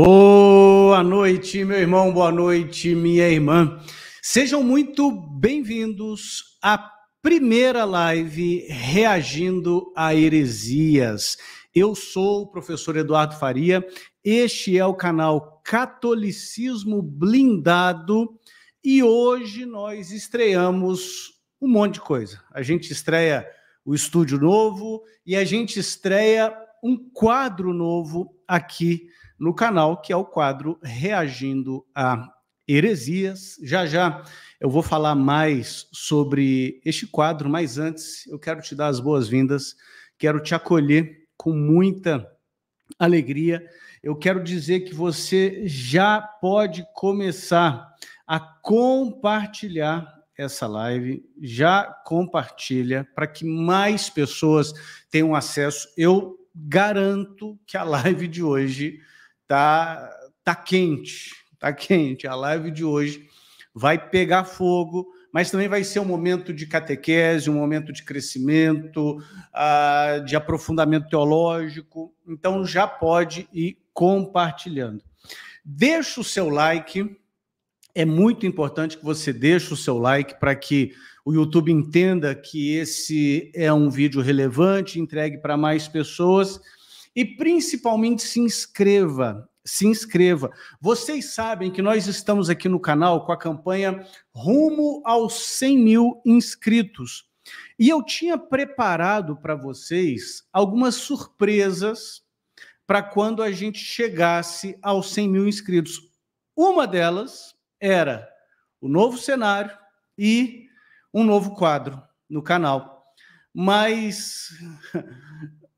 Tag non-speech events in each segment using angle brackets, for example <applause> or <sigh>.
Boa noite, meu irmão, boa noite, minha irmã. Sejam muito bem-vindos à primeira live reagindo a heresias. Eu sou o professor Eduardo Faria, este é o canal Catolicismo Blindado e hoje nós estreamos um monte de coisa. A gente estreia o estúdio novo e a gente estreia um quadro novo aqui no canal, que é o quadro Reagindo a Heresias. Já já eu vou falar mais sobre este quadro, mas antes eu quero te dar as boas-vindas, quero te acolher com muita alegria. Eu quero dizer que você já pode começar a compartilhar essa live, já compartilha para que mais pessoas tenham acesso. Eu garanto que a live de hoje tá, tá quente, tá quente. A live de hoje vai pegar fogo, mas também vai ser um momento de catequese, um momento de crescimento, uh, de aprofundamento teológico. Então já pode ir compartilhando. Deixa o seu like. É muito importante que você deixe o seu like para que o YouTube entenda que esse é um vídeo relevante, entregue para mais pessoas e principalmente se inscreva. Se inscreva. Vocês sabem que nós estamos aqui no canal com a campanha Rumo aos 100 mil inscritos. E eu tinha preparado para vocês algumas surpresas para quando a gente chegasse aos 100 mil inscritos. Uma delas era o novo cenário e um novo quadro no canal. Mas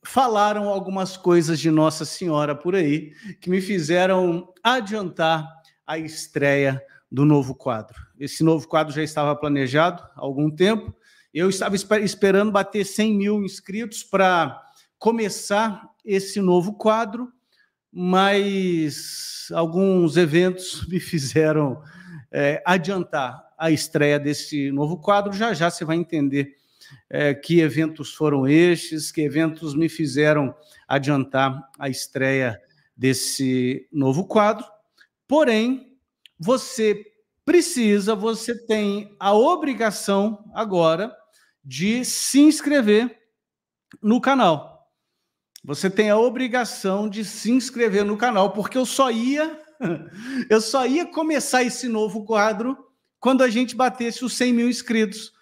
falaram algumas coisas de Nossa Senhora por aí que me fizeram adiantar a estreia do novo quadro. Esse novo quadro já estava planejado há algum tempo. Eu estava esperando bater 100 mil inscritos para começar esse novo quadro, mas alguns eventos <laughs> me fizeram é, adiantar a estreia desse novo quadro. Já já você vai entender é, que eventos foram estes, que eventos me fizeram adiantar a estreia desse novo quadro. Porém, você precisa, você tem a obrigação agora de se inscrever no canal. Você tem a obrigação de se inscrever no canal, porque eu só ia, <laughs> eu só ia começar esse novo quadro quando a gente batesse os 100 mil inscritos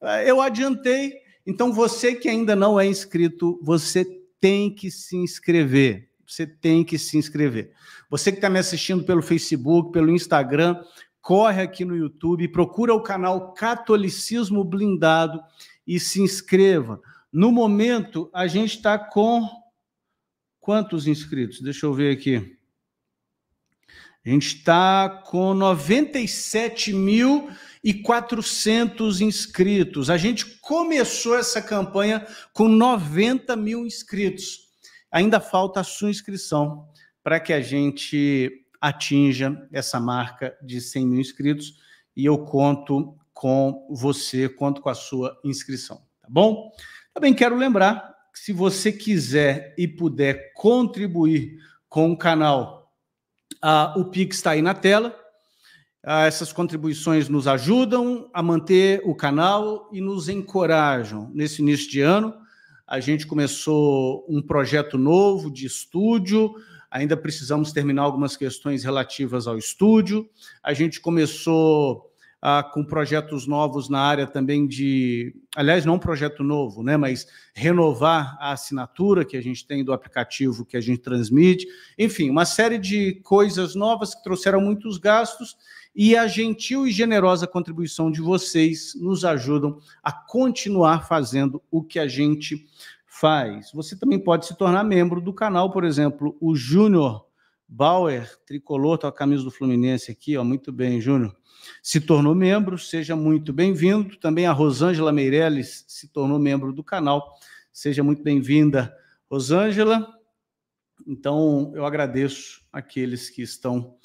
ah, eu adiantei. Então, você que ainda não é inscrito, você tem que se inscrever. Você tem que se inscrever. Você que está me assistindo pelo Facebook, pelo Instagram, corre aqui no YouTube, procura o canal Catolicismo Blindado e se inscreva. No momento, a gente está com quantos inscritos? Deixa eu ver aqui. A gente está com 97 mil e 400 inscritos. A gente começou essa campanha com 90 mil inscritos. Ainda falta a sua inscrição para que a gente atinja essa marca de 100 mil inscritos e eu conto com você, conto com a sua inscrição, tá bom? Também quero lembrar que se você quiser e puder contribuir com o canal, o Pix está aí na tela ah, essas contribuições nos ajudam a manter o canal e nos encorajam. Nesse início de ano, a gente começou um projeto novo de estúdio. Ainda precisamos terminar algumas questões relativas ao estúdio. A gente começou ah, com projetos novos na área também de, aliás, não um projeto novo, né, mas renovar a assinatura que a gente tem do aplicativo que a gente transmite, enfim, uma série de coisas novas que trouxeram muitos gastos e a gentil e generosa contribuição de vocês nos ajudam a continuar fazendo o que a gente faz. Você também pode se tornar membro do canal, por exemplo, o Júnior Bauer, tricolor, tá a camisa do Fluminense aqui, ó, muito bem, Júnior. Se tornou membro, seja muito bem-vindo. Também a Rosângela Meirelles se tornou membro do canal. Seja muito bem-vinda, Rosângela. Então, eu agradeço aqueles que estão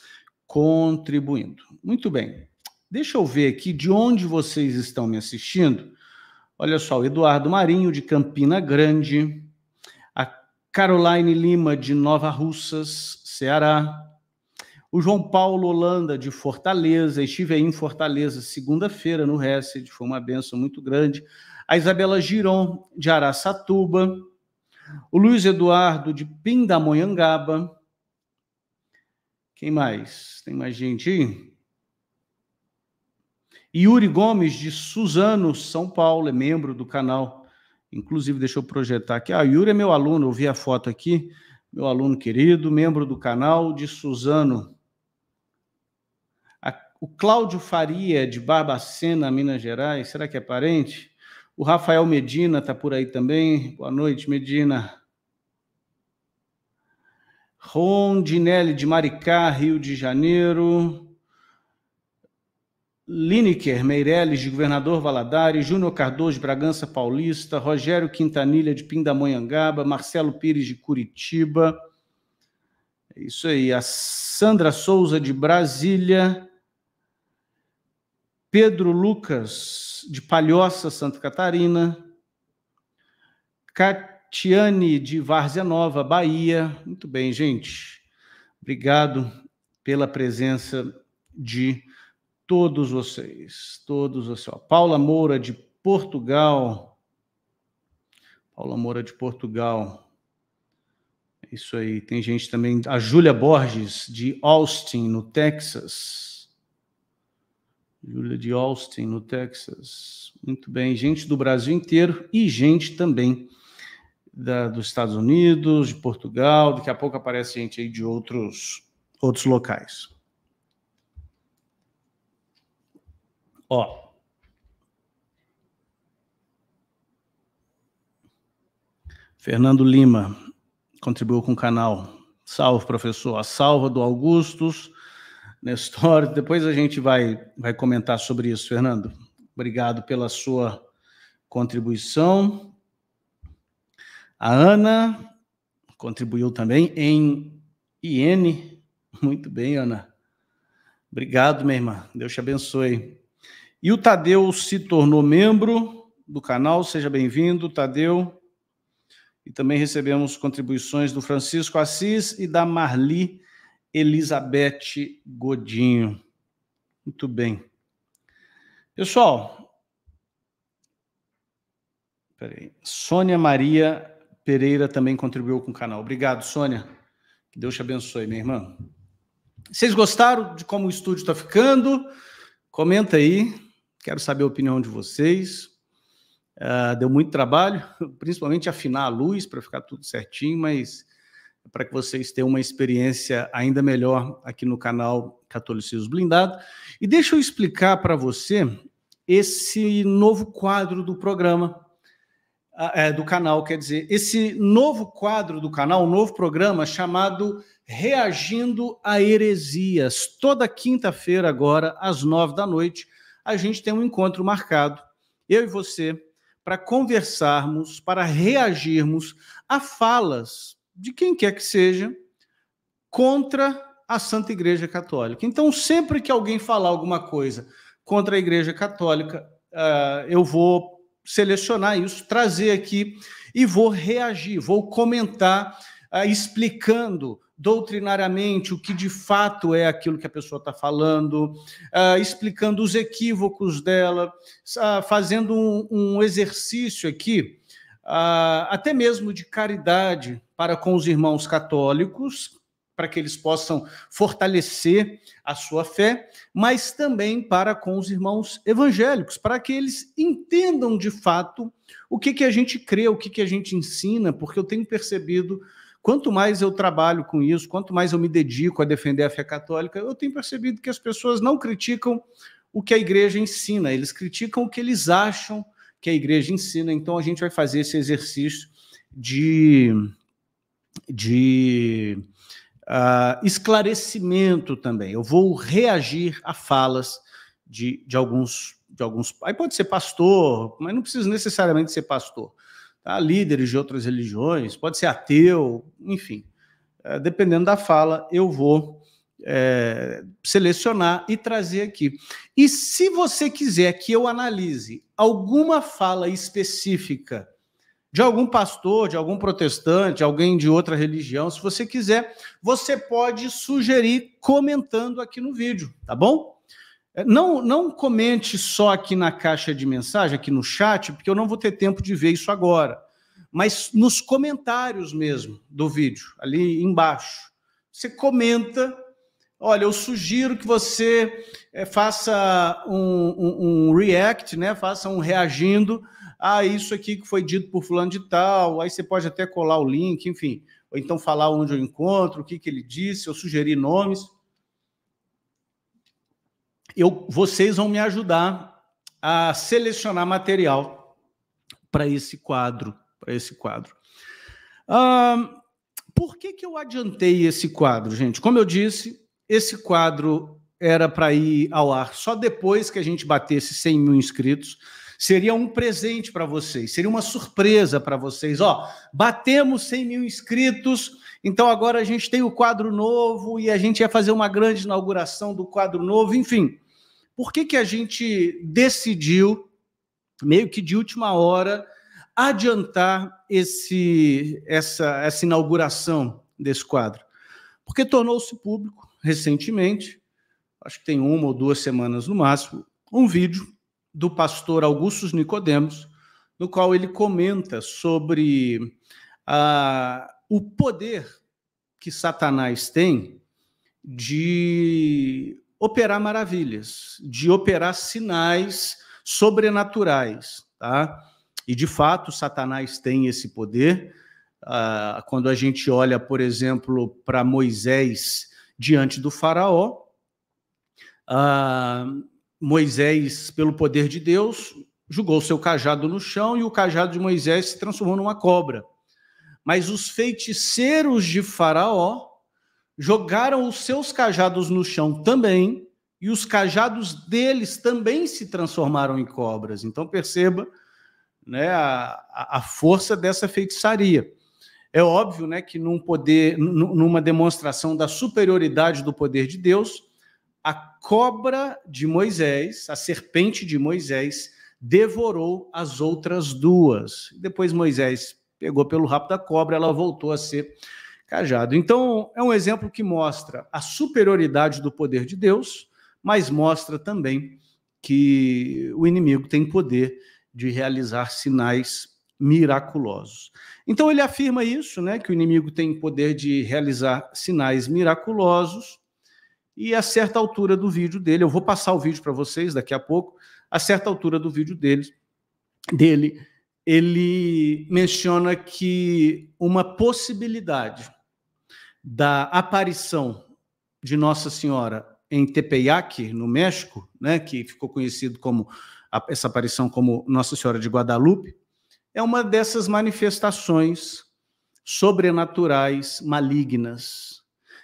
contribuindo. Muito bem. Deixa eu ver aqui de onde vocês estão me assistindo. Olha só, o Eduardo Marinho, de Campina Grande, a Caroline Lima, de Nova Russas, Ceará. O João Paulo Holanda, de Fortaleza. Estive aí em Fortaleza segunda-feira, no Reste, Foi uma benção muito grande. A Isabela Giron, de Araçatuba. O Luiz Eduardo, de Pindamonhangaba. Quem mais? Tem mais gente aí? Yuri Gomes, de Suzano, São Paulo, é membro do canal. Inclusive, deixa eu projetar aqui. Ah, Yuri é meu aluno, eu vi a foto aqui meu aluno querido, membro do canal, de Suzano. A, o Cláudio Faria, de Barbacena, Minas Gerais, será que é parente? O Rafael Medina está por aí também. Boa noite, Medina. Rondinelli de Maricá, Rio de Janeiro. Lineker Meirelles, de Governador Valadares, Júnior Cardoso de Bragança Paulista, Rogério Quintanilha de Pindamonhangaba, Marcelo Pires de Curitiba. É isso aí. A Sandra Souza de Brasília. Pedro Lucas de Palhoça, Santa Catarina. Catiane de Várzea Nova, Bahia. Muito bem, gente. Obrigado pela presença de todos vocês, todos vocês. Paula Moura de Portugal. Paula Moura de Portugal. É isso aí, tem gente também, a Júlia Borges de Austin, no Texas. Júlia de Austin, no Texas. Muito bem, gente do Brasil inteiro e gente também da, dos Estados Unidos, de Portugal, daqui a pouco aparece gente aí de outros outros locais. Ó. Fernando Lima contribuiu com o canal. Salve, professor. A salva do Augustus, Nestor. <laughs> Depois a gente vai, vai comentar sobre isso, Fernando. Obrigado pela sua contribuição. A Ana contribuiu também em IN. Muito bem, Ana. Obrigado, minha irmã. Deus te abençoe. E o Tadeu se tornou membro do canal, seja bem-vindo, Tadeu. E também recebemos contribuições do Francisco Assis e da Marli Elizabeth Godinho. Muito bem. Pessoal, peraí. Sônia Maria Pereira também contribuiu com o canal. Obrigado, Sônia. Que Deus te abençoe, minha irmã. Vocês gostaram de como o estúdio está ficando? Comenta aí. Quero saber a opinião de vocês. Uh, deu muito trabalho, <laughs> principalmente afinar a luz para ficar tudo certinho, mas para que vocês tenham uma experiência ainda melhor aqui no canal Catolicismo Blindado. E deixa eu explicar para você esse novo quadro do programa, ah, é, do canal, quer dizer, esse novo quadro do canal, um novo programa chamado Reagindo a Heresias, toda quinta-feira agora, às nove da noite, a gente tem um encontro marcado, eu e você, para conversarmos, para reagirmos a falas de quem quer que seja contra a Santa Igreja Católica. Então, sempre que alguém falar alguma coisa contra a Igreja Católica, uh, eu vou selecionar isso, trazer aqui e vou reagir, vou comentar, uh, explicando doutrinariamente o que de fato é aquilo que a pessoa está falando, uh, explicando os equívocos dela, uh, fazendo um, um, exercício aqui, uh, até mesmo de caridade para com os irmãos católicos, para que eles possam fortalecer a sua fé, mas também para com os irmãos evangélicos, para que eles entendam de fato o que, que a gente crê, o que, que a gente ensina, porque eu tenho percebido Quanto mais eu trabalho com isso, quanto mais eu me dedico a defender a fé católica, eu tenho percebido que as pessoas não criticam o que a igreja ensina, eles criticam o que eles acham que a igreja ensina. Então a gente vai fazer esse exercício de, de uh, esclarecimento também. Eu vou reagir a falas de, de alguns de alguns. Aí pode ser pastor, mas não precisa necessariamente ser pastor tá? líderes de outras religiões, pode ser ateu, enfim. É, dependendo da fala, eu vou é, selecionar e trazer aqui. E se você quiser que eu analise alguma fala específica de algum pastor, de algum protestante, alguém de outra religião, se você quiser, você pode sugerir comentando aqui no vídeo, tá bom? É, não, não comente só aqui na caixa de mensagem, aqui no chat, porque eu não vou ter tempo de ver isso agora. Mas nos comentários mesmo do vídeo, ali embaixo. Você comenta. Olha, eu sugiro que você eh, faça um, um, um react, né? faça um reagindo a ah, isso aqui que foi dito por fulano de tal. Aí você pode até colar o link, enfim. Ou então falar onde eu encontro, o que, que ele disse, eu sugeri nomes eu, vocês vão me ajudar a selecionar material para esse quadro, para esse quadro. Ah, por que, que eu adiantei esse quadro, gente? Como eu disse, esse quadro era para ir ao ar só depois que a gente batesse 100 mil inscritos. Seria um presente para vocês, seria uma surpresa para vocês. Ó, batemos 100 mil inscritos, então agora a gente tem o quadro novo e a gente ia fazer uma grande inauguração do quadro novo, enfim por que, que a gente decidiu, meio que de última hora, adiantar esse, essa, essa inauguração desse quadro? Porque tornou-se público recentemente, acho que tem uma ou duas semanas no máximo, um vídeo do pastor Augusto Nicodemos, no qual ele comenta sobre ah, o poder que Satanás tem de operar maravilhas, de operar sinais sobrenaturais, tá? E de fato, Satanás tem esse poder. Ah, quando a gente olha, por exemplo, para Moisés diante do Faraó, ah, Moisés, pelo poder de Deus, jogou seu cajado no chão e o cajado de Moisés se transformou numa cobra. Mas os feiticeiros de Faraó jogaram os seus cajados no chão também, e os cajados deles também se transformaram em cobras. Então perceba né, a, a força dessa feitiçaria. É óbvio né, que num poder, numa demonstração da superioridade do poder de Deus, a cobra de Moisés, a serpente de Moisés, devorou as outras duas. Depois Moisés pegou pelo rabo da cobra, ela voltou a ser cajado. Então, é um exemplo que mostra a superioridade do poder de Deus, mas mostra também que o inimigo tem poder de realizar sinais miraculosos. Então ele afirma isso, né, que o inimigo tem poder de realizar sinais miraculosos. E a certa altura do vídeo dele, eu vou passar o vídeo para vocês daqui a pouco, a certa altura do vídeo dele, dele, ele menciona que uma possibilidade da aparição de Nossa Senhora em Tepeyac, no México, né, que ficou conhecido como essa aparição como Nossa Senhora de Guadalupe, é uma dessas manifestações sobrenaturais malignas.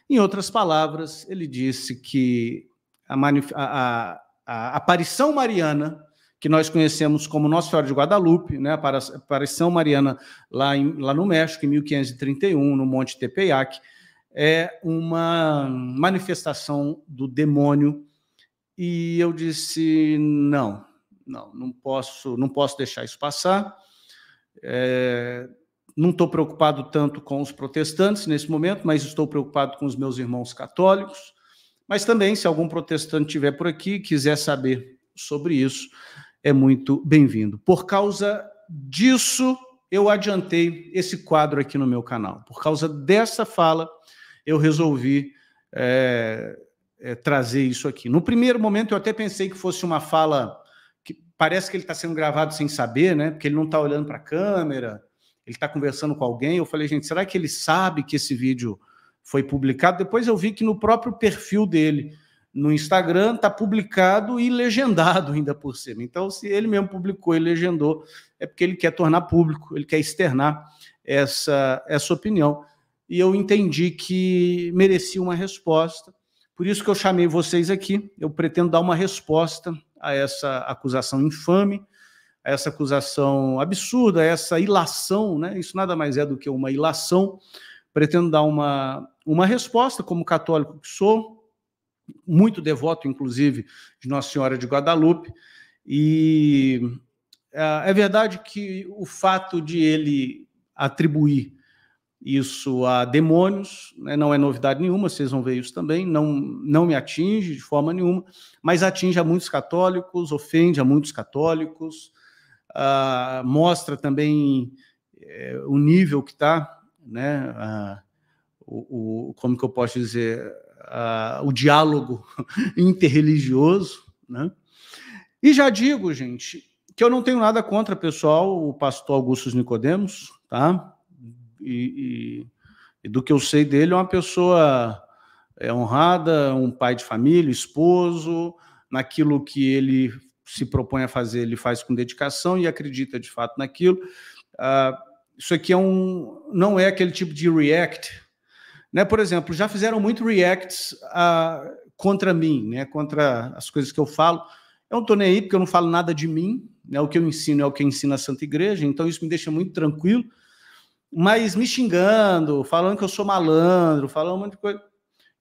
Em outras palavras, ele disse que a, a, a aparição mariana, que nós conhecemos como Nossa Senhora de Guadalupe, né, a aparição mariana lá, em, lá no México, em 1531, no Monte Tepeyac, é uma manifestação do demônio. E eu disse: não, não, não posso, não posso deixar isso passar. É, não estou preocupado tanto com os protestantes nesse momento, mas estou preocupado com os meus irmãos católicos. Mas também, se algum protestante tiver por aqui quiser saber sobre isso, é muito bem-vindo. Por causa disso, eu adiantei esse quadro aqui no meu canal. Por causa dessa fala eu resolvi é, é, trazer isso aqui. No primeiro momento, eu até pensei que fosse uma fala que parece que ele está sendo gravado sem saber, né? Porque ele não está olhando para a câmera, ele está conversando com alguém. Eu falei, gente, será que ele sabe que esse vídeo foi publicado? Depois eu vi que no próprio perfil dele no Instagram está publicado e legendado <laughs> ainda por cima. Então, se ele mesmo publicou e legendou, é porque ele quer tornar público, ele quer externar essa, essa opinião e eu entendi que merecia uma resposta. Por isso que eu chamei vocês aqui. Eu pretendo dar uma resposta a essa acusação infame, a essa acusação absurda, a essa ilação, né? Isso nada mais é do que uma ilação. Pretendo dar uma, uma resposta, como católico que sou, muito devoto, inclusive, de Nossa Senhora de Guadalupe. E ah, é verdade que o fato de ele atribuir isso a demônios, né? não é novidade nenhuma, vocês vão ver isso também, não, não me atinge de forma nenhuma, mas atinge a muitos católicos, ofende a muitos católicos, ah, mostra também eh, o nível que está, né? o, o, como que eu posso dizer, o diálogo <laughs> interreligioso, né? E já digo, gente, que eu não tenho nada contra, pessoal, o pastor Augusto Nicodemos, tá? e, e, e do que eu sei dele, é uma pessoa é, honrada, um pai de família, esposo, naquilo que ele se propõe a fazer, ele faz com dedicação e acredita de fato naquilo. Ah, isso aqui é um, não é aquele tipo de react. Né? Por exemplo, já fizeram muito reacts ah, contra mim, né? contra as coisas que eu falo. Eu não estou nem aí, porque eu não falo nada de mim. Né? O que eu ensino é o que ensina a Santa Igreja, então isso me deixa muito tranquilo mas me xingando, falando que eu sou malandro, falando um monte de coisa.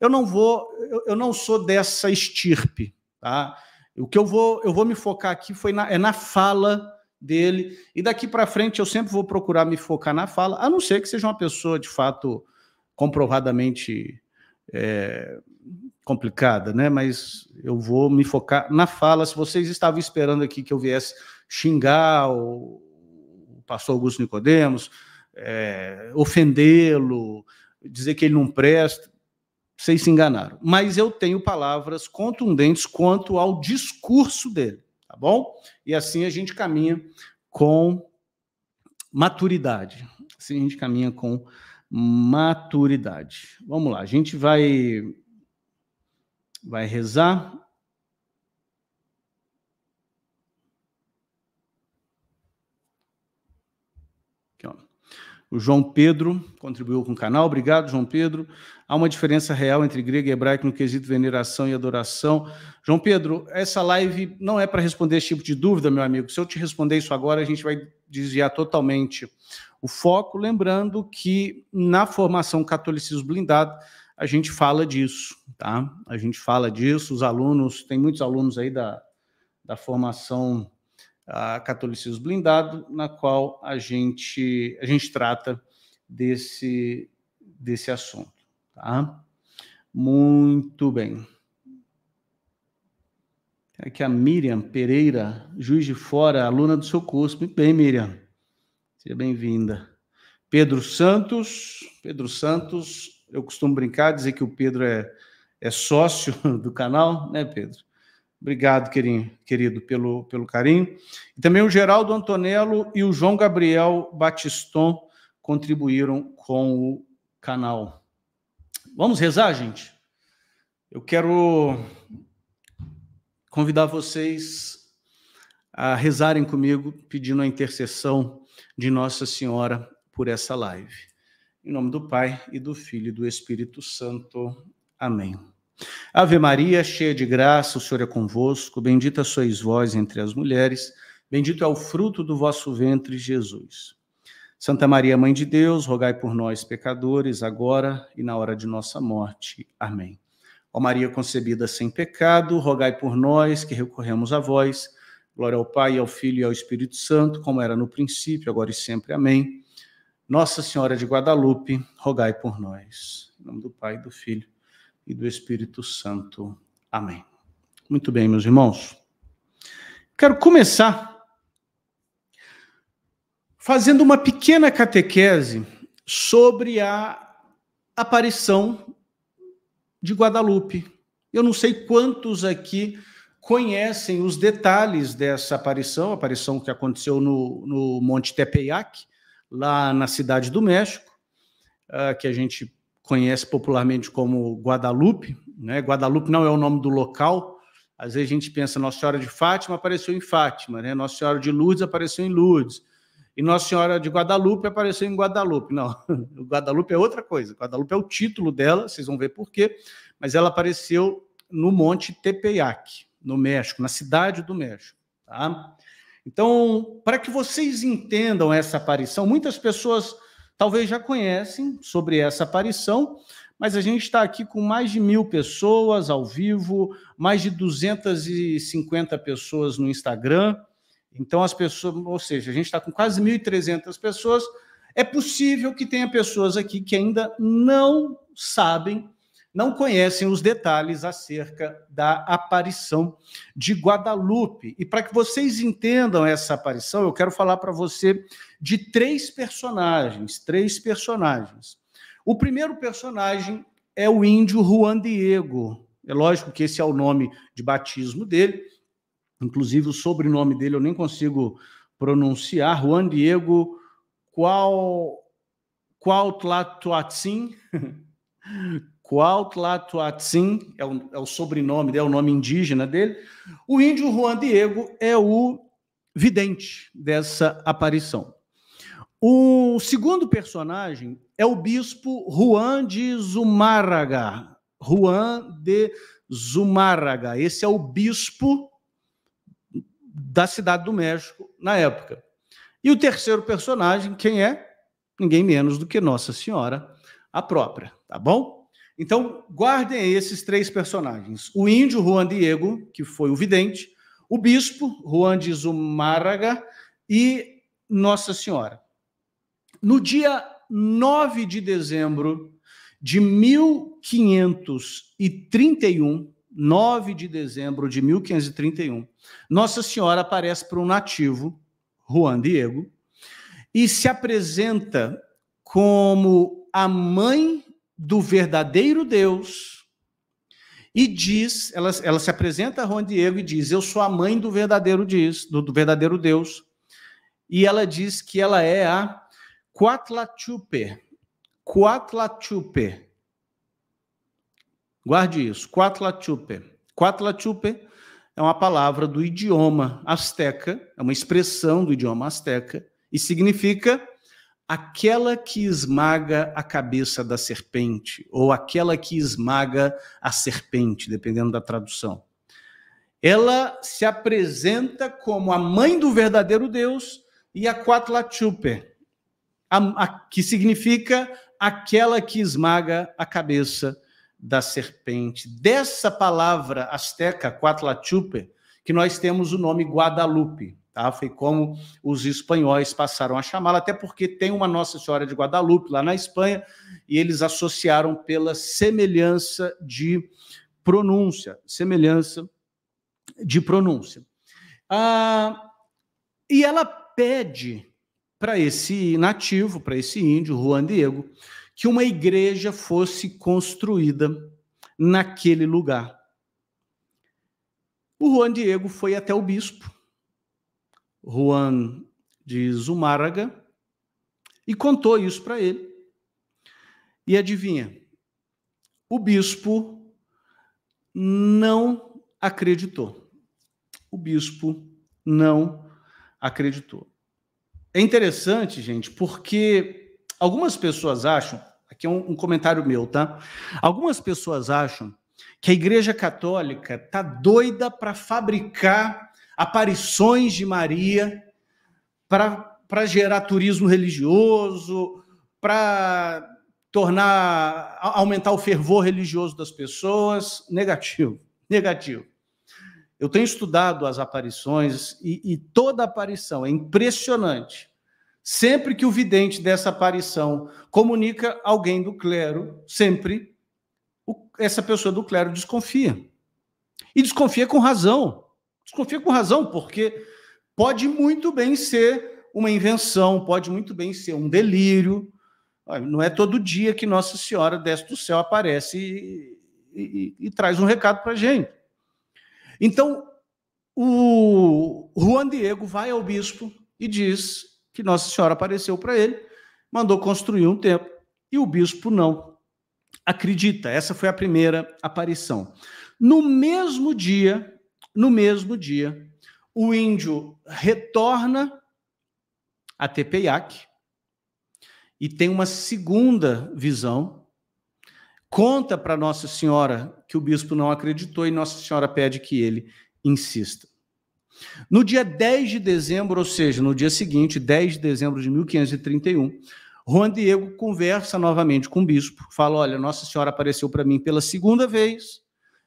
Eu não vou, eu, eu não sou dessa estirpe, tá? O que eu vou, eu vou me focar aqui foi na, é na fala dele e daqui para frente eu sempre vou procurar me focar na fala, a não ser que seja uma pessoa de fato comprovadamente é, complicada, né? Mas eu vou me focar na fala. Se vocês estavam esperando aqui que eu viesse xingar o, pastor Augusto Nicodemos, é, ofendê-lo, dizer que ele não presta. Vocês se enganaram. Mas eu tenho palavras contundentes quanto ao discurso dele, tá bom? E assim a gente caminha com maturidade. Assim a gente caminha com maturidade. Vamos lá, a gente vai vai rezar O João Pedro contribuiu com o canal. Obrigado, João Pedro. Há uma diferença real entre grego e hebraico no quesito veneração e adoração. João Pedro, essa live não é para responder esse tipo de dúvida, meu amigo. Se eu te responder isso agora, a gente vai desviar totalmente o foco. Lembrando que na formação Catolicismo Blindado, a gente fala disso, tá? A gente fala disso. Os alunos, tem muitos alunos aí da, da formação a Catolicismo Blindado, na qual a gente, a gente trata desse, desse assunto. Tá? Muito bem. Tá aqui a Miriam Pereira, juiz de fora, aluna do seu curso. Muito bem, Miriam. Seja bem-vinda. Pedro Santos. Pedro Santos, eu costumo brincar, dizer que o Pedro é, é sócio <laughs> do canal, né, Pedro? Obrigado, querido, querido pelo, pelo carinho. E também o Geraldo Antonello e o João Gabriel Batiston contribuíram com o canal. Vamos rezar, gente? Eu quero convidar vocês a rezarem comigo, pedindo a intercessão de Nossa Senhora por essa live. Em nome do Pai e do Filho e do Espírito Santo. Amém. Ave Maria, cheia de graça, o Senhor é convosco, bendita sois vós entre as mulheres, bendito é o fruto do vosso ventre, Jesus. Santa Maria, Mãe de Deus, rogai por nós, pecadores, agora e na hora de nossa morte. Amém. Ó Maria concebida sem pecado, rogai por nós que recorremos a vós. Glória ao Pai, ao Filho e ao Espírito Santo, como era no princípio, agora e sempre. Amém. Nossa Senhora de Guadalupe, rogai por nós. Em nome do Pai, e do Filho e do Espírito Santo. Amém. Muito bem, meus irmãos. Quero começar fazendo uma pequena catequese sobre a aparição de Guadalupe. Eu não sei quantos aqui conhecem os detalhes dessa aparição, aparição que aconteceu no, no Monte Tepeyac, lá na cidade do México, ah, que a gente conhece popularmente como Guadalupe. Né? Guadalupe não é o nome do local. Às vezes a gente pensa, Nossa Senhora de Fátima apareceu em Fátima, né? Nossa Senhora de Lourdes apareceu em Lourdes. E Nossa Senhora de Guadalupe apareceu em Guadalupe. Não, <laughs> o Guadalupe é outra coisa. Guadalupe é o título dela, vocês vão ver por quê. Mas ela apareceu no Monte Tepeyac, no México, na cidade do México. Tá? Então, para que vocês entendam essa aparição, muitas pessoas talvez já conhecem sobre essa aparição, mas a gente está aqui com mais de mil pessoas ao vivo, mais de 250 pessoas no Instagram. Então, as pessoas, ou seja, a gente está com quase 1.300 pessoas. É possível que tenha pessoas aqui que ainda não sabem não conhecem os detalhes acerca da aparição de Guadalupe. E para que vocês entendam essa aparição, eu quero falar para você de três personagens, três personagens. O primeiro personagem é o índio Juan Diego. É lógico que esse é o nome de batismo dele, inclusive o sobrenome dele eu nem consigo pronunciar, Juan Diego Qual qual Quautlatoatzin <laughs> Cuauhtlatoatzin é é o sobrenome, é o nome indígena dele. O índio Juan Diego é o vidente dessa aparição. O segundo personagem é o bispo Juan de Zumárraga. Juan de Zumárraga. Esse é o bispo da cidade do México na época. E o terceiro personagem, quem é? Ninguém menos do que Nossa Senhora, a própria, tá bom? Então, guardem esses três personagens: o índio Juan Diego, que foi o vidente, o bispo Juan de Zumárraga e Nossa Senhora. No dia 9 de dezembro de 1531, 9 de dezembro de 1531, Nossa Senhora aparece para um nativo, Juan Diego, e se apresenta como a mãe do verdadeiro Deus e diz, ela, ela se apresenta a Juan Diego e diz, eu sou a mãe do verdadeiro diz, do, do verdadeiro Deus. E ela diz que ela é a Quatlachupe. Quatlachupe, Guarde isso, Quatlachupe, Quatlachupe é uma palavra do idioma asteca, é uma expressão do idioma asteca e significa aquela que esmaga a cabeça da serpente, ou aquela que esmaga a serpente, dependendo da tradução. Ela se apresenta como a mãe do verdadeiro Deus e a Quatlatuper, que significa aquela que esmaga a cabeça da serpente. Dessa palavra asteca, Quatlachupe que nós temos o nome Guadalupe tá? Foi como os espanhóis passaram a chamá-la, até porque tem uma Nossa Senhora de Guadalupe lá na Espanha e eles associaram pela semelhança de pronúncia, semelhança de pronúncia. Ah, e ela pede para esse nativo, para esse índio, Juan Diego, que uma igreja fosse construída naquele lugar. O Juan Diego foi até o bispo Juan de Zumárraga, e contou isso para ele. E adivinha? O bispo não acreditou. O bispo não acreditou. É interessante, gente, porque algumas pessoas acham, aqui é um, um comentário meu, tá? Algumas pessoas acham que a Igreja Católica tá doida para fabricar aparições de Maria para gerar turismo religioso, para tornar aumentar o fervor religioso das pessoas. Negativo, negativo. Eu tenho estudado as aparições e, e toda aparição é impressionante. Sempre que o vidente dessa aparição comunica alguém do clero, sempre essa pessoa do clero desconfia. E desconfia com razão. Desconfia com razão, porque pode muito bem ser uma invenção, pode muito bem ser um delírio. Não é todo dia que Nossa Senhora desce do céu, aparece e, e, e traz um recado para a gente. Então, o Juan Diego vai ao bispo e diz que Nossa Senhora apareceu para ele, mandou construir um templo, e o bispo não acredita. Essa foi a primeira aparição. No mesmo dia, no mesmo dia, o índio retorna a Tepeyac e tem uma segunda visão. Conta para Nossa Senhora que o bispo não acreditou e Nossa Senhora pede que ele insista. No dia 10 de dezembro, ou seja, no dia seguinte, 10 de dezembro de 1531, Juan Diego conversa novamente com o bispo, fala: Olha, Nossa Senhora apareceu para mim pela segunda vez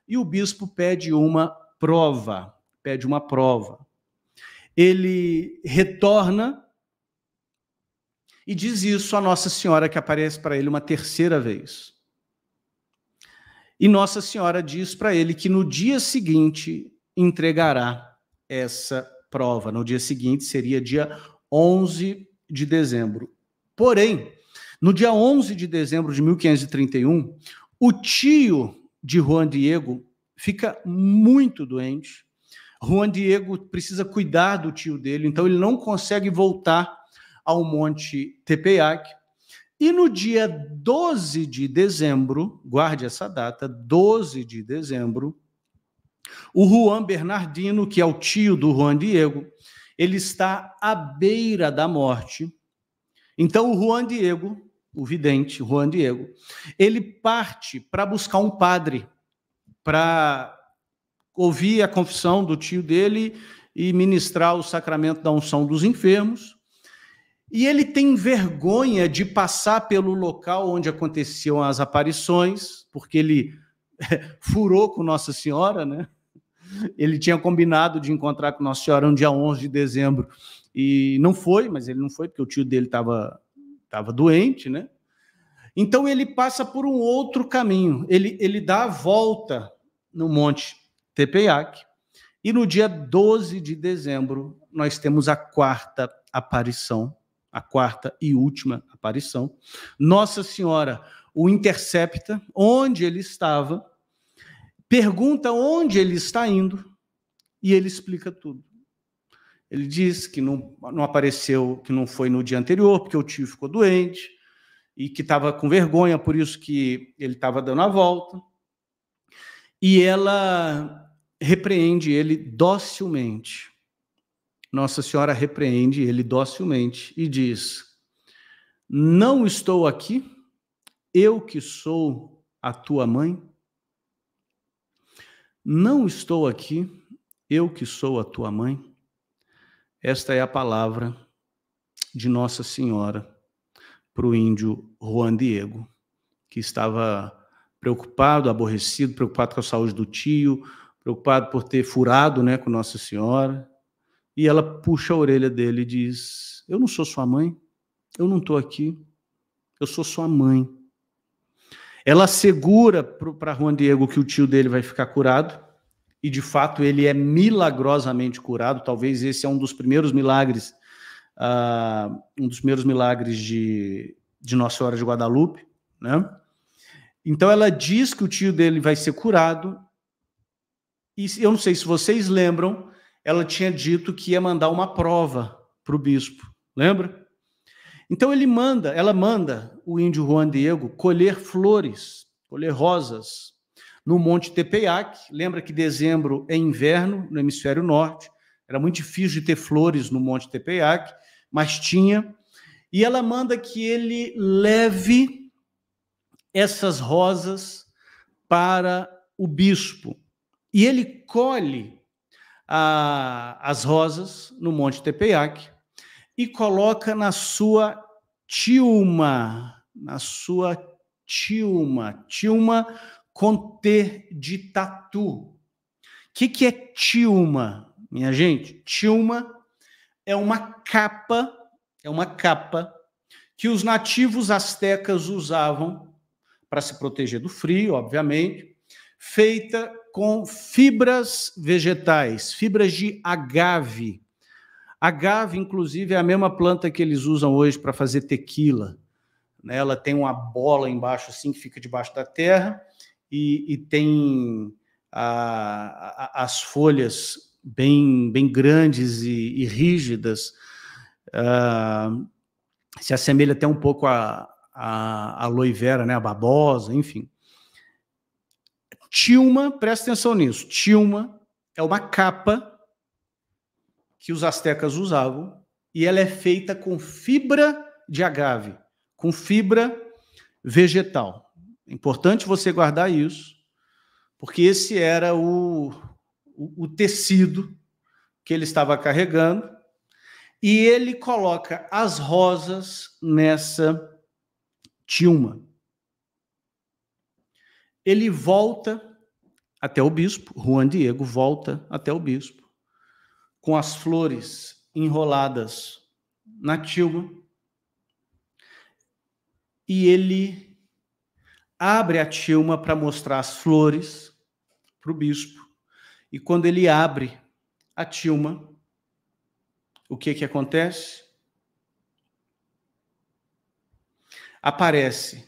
e o bispo pede uma prova, pede uma prova. Ele retorna e diz isso a Nossa Senhora, que aparece para ele uma terceira vez. E Nossa Senhora diz para ele que no dia seguinte entregará essa prova. No dia seguinte seria dia 11 de dezembro. Porém, no dia 11 de dezembro de 1531, o tio de Juan Diego fica muito doente. Juan Diego precisa cuidar do tio dele, então ele não consegue voltar ao Monte Tepeyac. E no dia 12 de dezembro, guarde essa data, 12 de dezembro, o Juan Bernardino, que é o tio do Juan Diego, ele está à beira da morte. Então o Juan Diego, o vidente, Juan Diego, ele parte para buscar um padre para ouvir a confissão do tio dele e ministrar o sacramento da unção dos enfermos. E ele tem vergonha de passar pelo local onde aconteciam as aparições, porque ele <laughs> furou com Nossa Senhora, né? Ele tinha combinado de encontrar com Nossa Senhora no dia 11 de dezembro e não foi, mas ele não foi porque o tio dele estava tava doente, né? Então ele passa por um outro caminho, ele, ele dá a volta no Monte Tepeyac. E no dia 12 de dezembro, nós temos a quarta aparição, a quarta e última aparição. Nossa Senhora o intercepta onde ele estava, pergunta onde ele está indo e ele explica tudo. Ele diz que não, não apareceu, que não foi no dia anterior, porque o tio ficou doente e que estava com vergonha, por isso que ele estava dando a volta e ela repreende ele docilmente. Nossa Senhora repreende ele docilmente e diz: Não estou aqui, eu que sou a tua mãe. Não estou aqui, eu que sou a tua mãe. Esta é a palavra de Nossa Senhora para o índio Juan Diego, que estava preocupado, aborrecido, preocupado com a saúde do tio, preocupado por ter furado né, com Nossa Senhora. E ela puxa a orelha dele e diz: Eu não sou sua mãe, eu não estou aqui, eu sou sua mãe. Ela assegura para Juan Diego que o tio dele vai ficar curado, e de fato ele é milagrosamente curado. Talvez esse é um dos primeiros milagres, uh, um dos primeiros milagres de, de Nossa Senhora de Guadalupe, né? Então ela diz que o tio dele vai ser curado. E eu não sei se vocês lembram, ela tinha dito que ia mandar uma prova para o bispo, lembra? Então ele manda, ela manda o índio Juan Diego colher flores, colher rosas no Monte Tepeyac. Lembra que dezembro é inverno no hemisfério norte, era muito difícil de ter flores no Monte Tepeyac, mas tinha. E ela manda que ele leve essas rosas para o bispo. E ele colhe a, as rosas no Monte Tepeyac e coloca na sua tilma, na sua tilma, tilma com T de tatu. O que, que é tilma, minha gente? Tilma é uma capa, é uma capa que os nativos astecas usavam para se proteger do frio, obviamente, feita com fibras vegetais, fibras de agave. Agave, inclusive, é a mesma planta que eles usam hoje para fazer tequila. Né? Ela tem uma bola embaixo, assim, que fica debaixo da terra, e, e tem a, a, as folhas bem, bem grandes e, e rígidas. Uh, se assemelha até um pouco a, a aloe vera, né, a babosa, enfim. Tilma, presta atenção nisso, tilma é uma capa que os astecas usavam e ela é feita com fibra de agave, com fibra vegetal. É importante você guardar isso, porque esse era o, o, o tecido que ele estava carregando e ele coloca as rosas nessa Tilma. Ele volta até o bispo, Juan Diego volta até o bispo, com as flores enroladas na tilma, e ele abre a tilma para mostrar as flores para o bispo. E quando ele abre a tilma, o que que acontece? aparece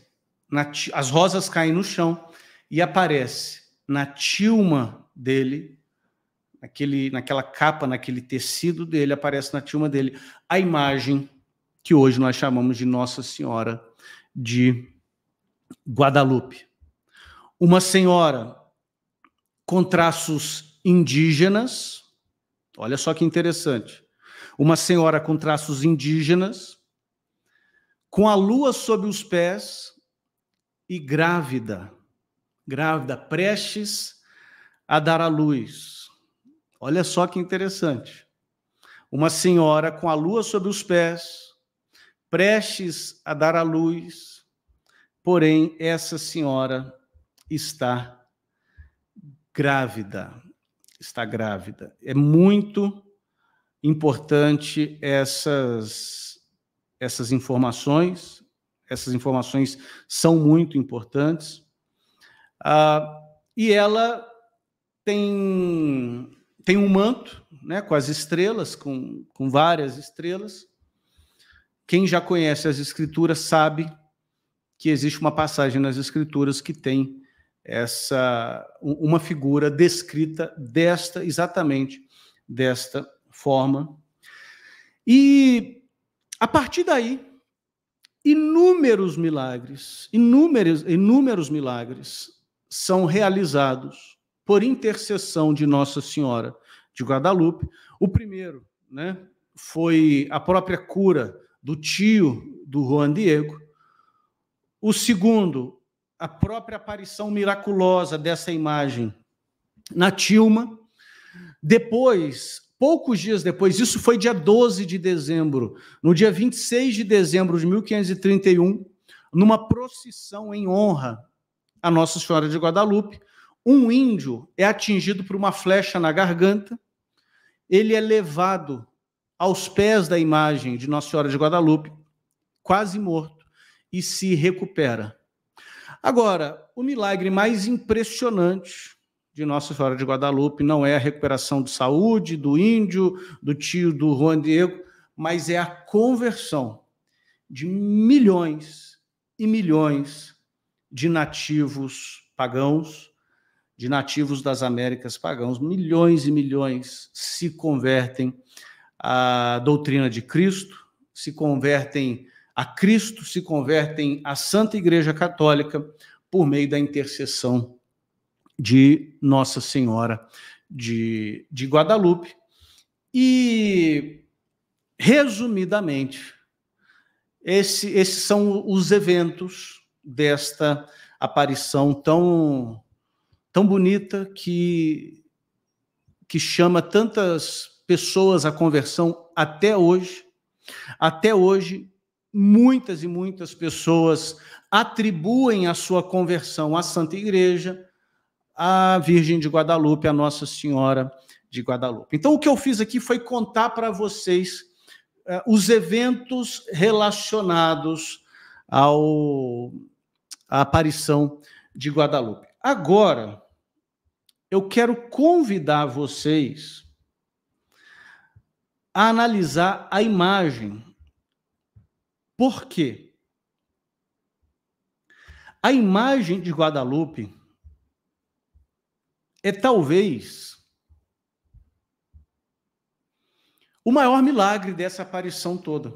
na, as rosas caem no chão e aparece na tilma dele, naquele, naquela capa, naquele tecido dele, aparece na tilma dele a imagem que hoje nós chamamos de Nossa Senhora de Guadalupe. Uma senhora com traços indígenas, olha só que interessante. Uma senhora com traços indígenas, com a lua sob os pés e grávida, grávida, prestes a dar à luz. Olha só que interessante. Uma senhora com a lua sob os pés, prestes a dar à luz, porém essa senhora está grávida. Está grávida. É muito importante essas essas informações. Essas informações são muito importantes. Ah, e ela tem, tem um manto né, com as estrelas, com, com várias estrelas. Quem já conhece as escrituras sabe que existe uma passagem nas escrituras que tem essa uma figura descrita desta exatamente desta forma. E a partir daí, inúmeros milagres, inúmeros, inúmeros milagres são realizados por intercessão de Nossa Senhora de Guadalupe. O primeiro, né, foi a própria cura do tio do Juan Diego. O segundo, a própria aparição miraculosa dessa imagem na Tilma. Depois, poucos dias depois, isso foi dia 12 de dezembro, no dia 26 de dezembro de 1531, numa procissão em honra a Nossa Senhora de Guadalupe, um índio é atingido por uma flecha na garganta, ele é levado aos pés da imagem de Nossa Senhora de Guadalupe, quase morto, e se recupera. Agora, o milagre mais impressionante de Nossa Senhora de Guadalupe. Não é a recuperação de saúde do índio, do tio do Juan Diego, mas é a conversão de milhões e milhões de nativos pagãos, de nativos das Américas pagãos. Milhões e milhões se convertem à doutrina de Cristo, se convertem a Cristo, se convertem à Santa Igreja Católica por meio da intercessão de Nossa Senhora de, de Guadalupe. E, resumidamente, esse, esses são os eventos desta aparição tão, tão bonita que, que chama tantas pessoas à conversão até hoje. Até hoje, muitas e muitas pessoas atribuem a sua conversão à Santa Igreja, a Virgem de Guadalupe, a Nossa Senhora de Guadalupe. Então, o que eu fiz aqui foi contar para vocês uh, os eventos relacionados ao, à aparição de Guadalupe. Agora, eu quero convidar vocês a analisar a imagem. Por quê? A imagem de Guadalupe é talvez o maior milagre dessa aparição toda.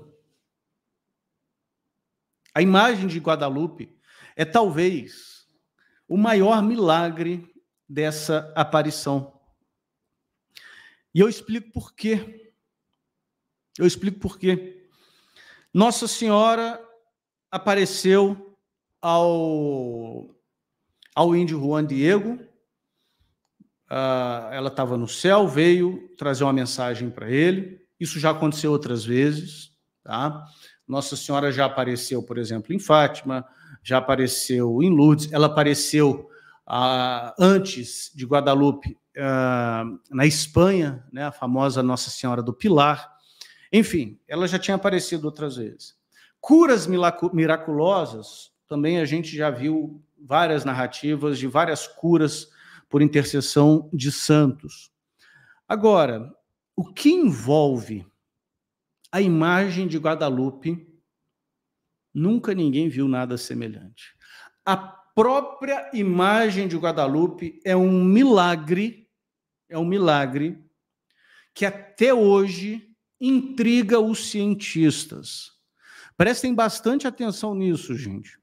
A imagem de Guadalupe é talvez o maior milagre dessa aparição. E eu explico por quê. Eu explico por quê. Nossa Senhora apareceu ao, ao índio Juan Diego, ah, ela estava no céu, veio trazer uma mensagem para ele. Isso já aconteceu outras vezes, tá? Nossa Senhora já apareceu, por exemplo, em Fátima, já apareceu em Lourdes, ela apareceu ah, antes de Guadalupe, ah, na Espanha, né, a famosa Nossa Senhora do Pilar. Enfim, ela já tinha aparecido outras vezes. Curas miraculosas, também a gente já viu várias narrativas de várias curas por intercessão de santos. Agora, o que envolve a imagem de Guadalupe? Nunca ninguém viu nada semelhante. A própria imagem de Guadalupe é um milagre, é um milagre que até hoje intriga os cientistas. Prestem bastante atenção nisso, gente.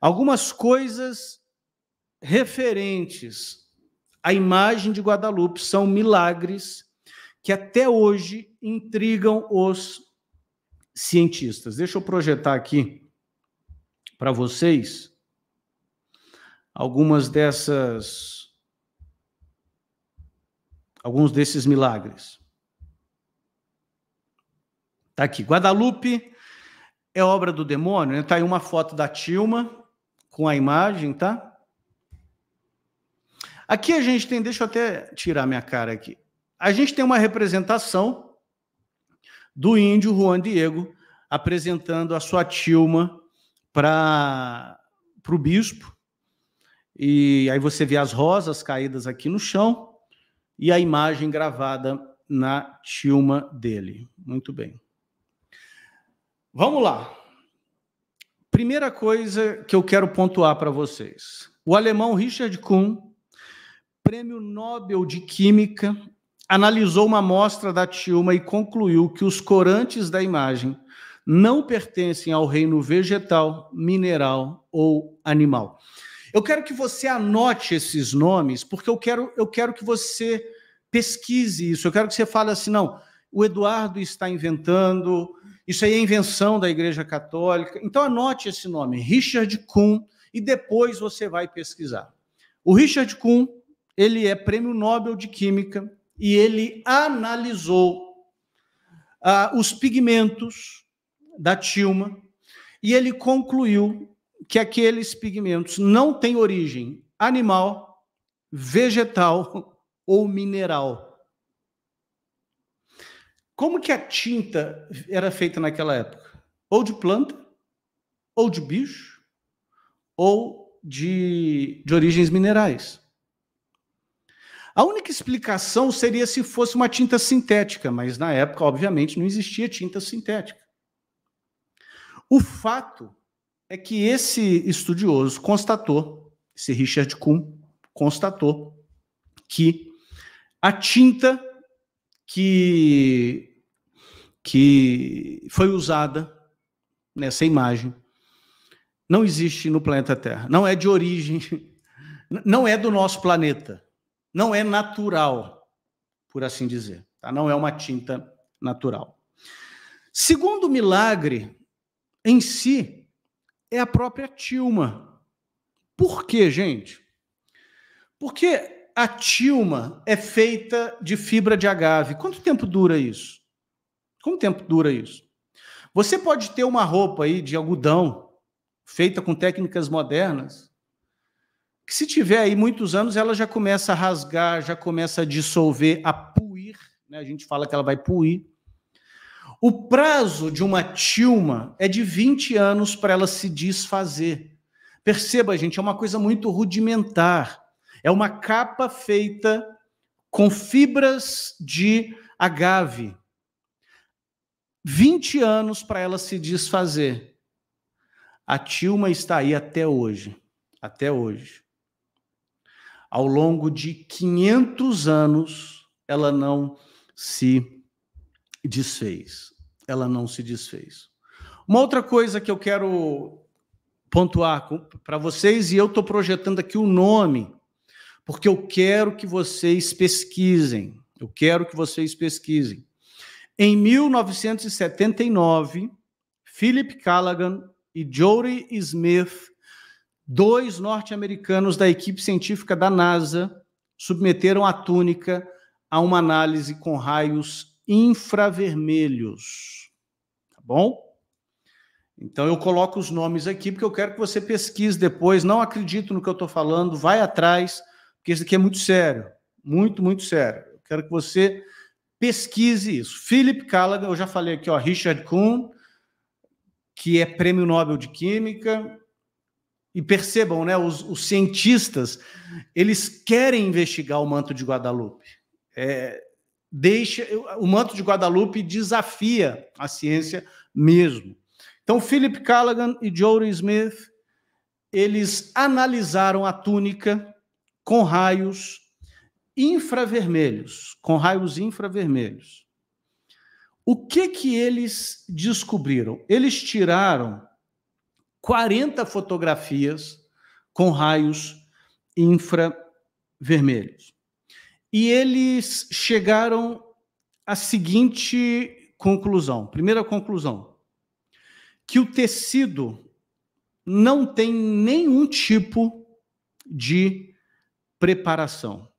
Algumas coisas referentes à imagem de Guadalupe são milagres que até hoje intrigam os cientistas. Deixa eu projetar aqui para vocês algumas dessas alguns desses milagres. Tá aqui, Guadalupe é obra do demônio, né? Tá aí uma foto da Tilma com a imagem, tá? Aqui a gente tem, deixa eu até tirar minha cara aqui. A gente tem uma representação do índio Juan Diego apresentando a sua tilma para o bispo. E aí você vê as rosas caídas aqui no chão e a imagem gravada na tilma dele. Muito bem. Vamos lá. Primeira coisa que eu quero pontuar para vocês. O alemão Richard Kuhn Prêmio Nobel de Química analisou uma amostra da tilma e concluiu que os corantes da imagem não pertencem ao reino vegetal, mineral ou animal. Eu quero que você anote esses nomes, porque eu quero, eu quero que você pesquise isso. Eu quero que você fale assim: não, o Eduardo está inventando, isso aí é invenção da Igreja Católica. Então anote esse nome, Richard Kuhn, e depois você vai pesquisar. O Richard Kuhn ele é prêmio Nobel de Química e ele analisou ah, os pigmentos da tilma e ele concluiu que aqueles pigmentos não têm origem animal, vegetal <laughs> ou mineral. Como que a tinta era feita naquela época? Ou de planta, ou de bicho, ou de, de origens minerais. A única explicação seria se fosse uma tinta sintética, mas na época, obviamente, não existia tinta sintética. O fato é que esse estudioso constatou, esse Richard Kuhn constatou, que a tinta que, que foi usada nessa imagem não existe no planeta Terra, não é de origem, <laughs> não é do nosso planeta não é natural, por assim dizer. Tá? Não é uma tinta natural. Segundo milagre em si é a própria Tilma. Por quê, gente? Porque a Tilma é feita de fibra de agave. Quanto tempo dura isso? Quanto tempo dura isso? Você pode ter uma roupa aí de algodão feita com técnicas modernas que se tiver aí muitos anos, ela já começa a rasgar, já começa a dissolver, a puir, né? a gente fala que ela vai puir. O prazo de uma tilma é de 20 anos para ela se desfazer. Perceba, gente, é uma coisa muito rudimentar. É uma capa feita com fibras de agave. 20 anos para ela se desfazer. A tilma está aí até hoje. Até hoje. Ao longo de 500 anos, ela não se desfez. Ela não se desfez. Uma outra coisa que eu quero pontuar para vocês, e eu estou projetando aqui o nome, porque eu quero que vocês pesquisem. Eu quero que vocês pesquisem. Em 1979, Philip Callaghan e Jody Smith Dois norte-americanos da equipe científica da NASA submeteram a túnica a uma análise com raios infravermelhos. Tá bom? Então eu coloco os nomes aqui porque eu quero que você pesquise depois. Não acredito no que eu estou falando, vai atrás, porque isso aqui é muito sério, muito, muito sério. Eu quero que você pesquise isso. Philip Callaghan, eu já falei aqui, ó, Richard Kuhn, que é prêmio Nobel de Química, e percebam, né, os, os cientistas, eles querem investigar o manto de Guadalupe. É, deixa O manto de Guadalupe desafia a ciência mesmo. Então, Philip Callaghan e Jody Smith, eles analisaram a túnica com raios infravermelhos, com raios infravermelhos. O que que eles descobriram? Eles tiraram 40 fotografias com raios infravermelhos. E eles chegaram à seguinte conclusão: primeira conclusão, que o tecido não tem nenhum tipo de preparação.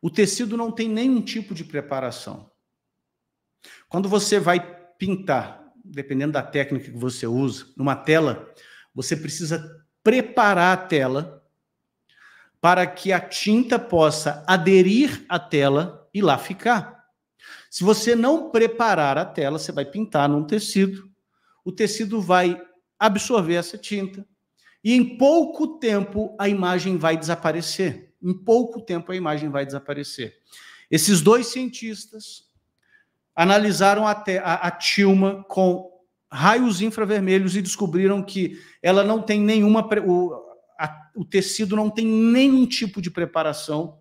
O tecido não tem nenhum tipo de preparação. Quando você vai pintar dependendo da técnica que você usa, numa tela, você precisa preparar a tela para que a tinta possa aderir à tela e lá ficar. Se você não preparar a tela, você vai pintar num tecido, o tecido vai absorver essa tinta e em pouco tempo a imagem vai desaparecer. Em pouco tempo a imagem vai desaparecer. Esses dois cientistas, analisaram a, te, a, a Tilma com raios infravermelhos e descobriram que ela não tem nenhuma. O, a, o tecido não tem nenhum tipo de preparação,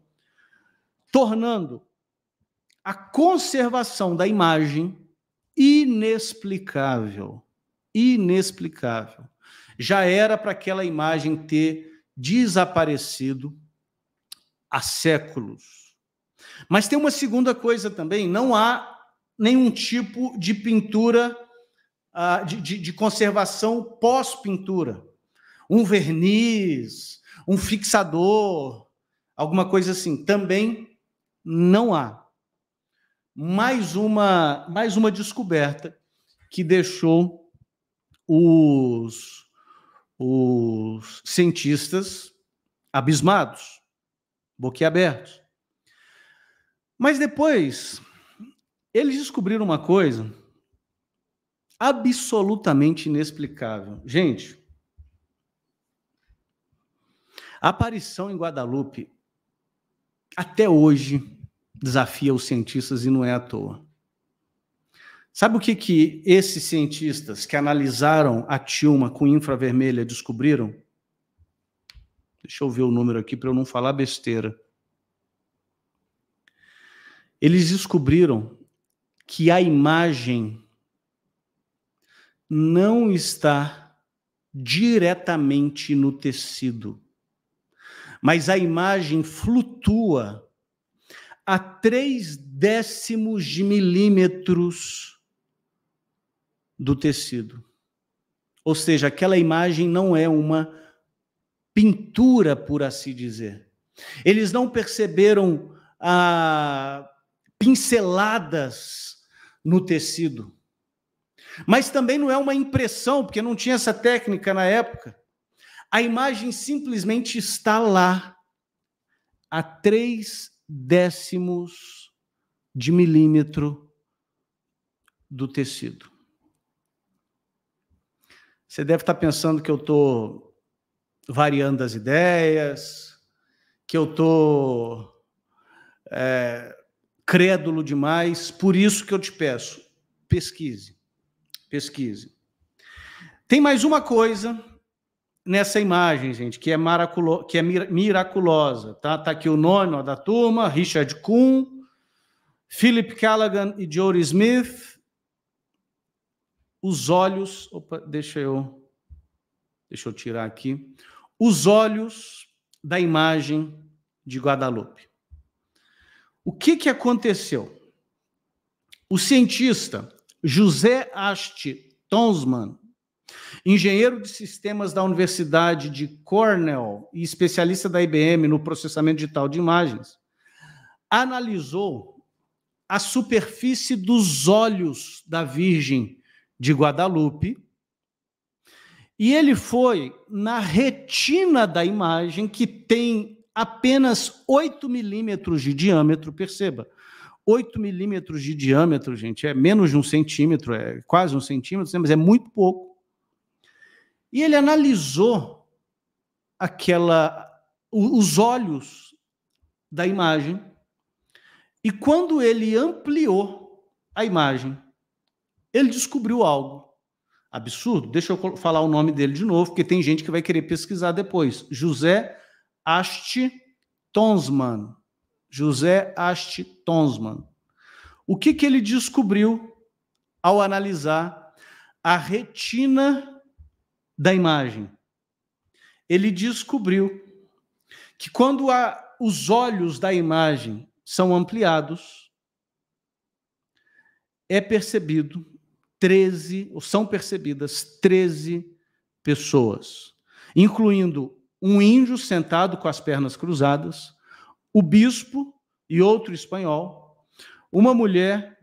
tornando a conservação da imagem inexplicável. Inexplicável. Já era para aquela imagem ter desaparecido há séculos. Mas tem uma segunda coisa também: não há nenhum tipo de pintura, uh, de, de, de conservação pós-pintura. Um verniz, um fixador, alguma coisa assim. Também não há. Mais uma, mais uma descoberta que deixou os, os cientistas abismados, boquiabertos. Mas depois eles descobriram uma coisa absolutamente inexplicável. Gente, a aparição em Guadalupe até hoje desafia os cientistas e não é à toa. Sabe o que, que esses cientistas que analisaram a Tilma com infravermelha descobriram? Deixa eu ver o número aqui para eu não falar besteira. Eles descobriram que a imagem não está diretamente no tecido, mas a imagem flutua a três décimos de milímetros do tecido. Ou seja, aquela imagem não é uma pintura, por assim dizer. Eles não perceberam ah, pinceladas no tecido. Mas também não é uma impressão, porque não tinha essa técnica na época. A imagem simplesmente está lá, a três décimos de milímetro do tecido. Você deve estar pensando que eu estou variando as ideias, que eu estou é, crédulo demais. Por isso que eu te peço, pesquise. Pesquise. Tem mais uma coisa nessa imagem, gente, que é, maraculo... que é miraculosa. Tá? tá aqui o nome ó, da turma: Richard Kuhn, Philip Callaghan e Jory Smith. Os olhos. Opa, deixa eu. Deixa eu tirar aqui. Os olhos da imagem de Guadalupe. O que, que aconteceu? O cientista José Asti Tonsman, engenheiro de sistemas da Universidade de Cornell e especialista da IBM no processamento digital de imagens, analisou a superfície dos olhos da Virgem de Guadalupe e ele foi na retina da imagem que tem apenas 8 milímetros de diâmetro, perceba. 8 milímetros de diâmetro, gente, é menos de um centímetro, é quase um centímetro, né, mas é muito pouco. E ele analisou aquela, os olhos da imagem, e quando ele ampliou a imagem, ele descobriu algo absurdo. Deixa eu falar o nome dele de novo, porque tem gente que vai querer pesquisar depois. José Asti Tonsman. José Asti Tonsman. O que, que ele descobriu ao analisar a retina da imagem? Ele descobriu que quando a, os olhos da imagem são ampliados, é percebido 13, ou são percebidas 13 pessoas, incluindo um índio sentado com as pernas cruzadas, o bispo e outro espanhol, uma mulher,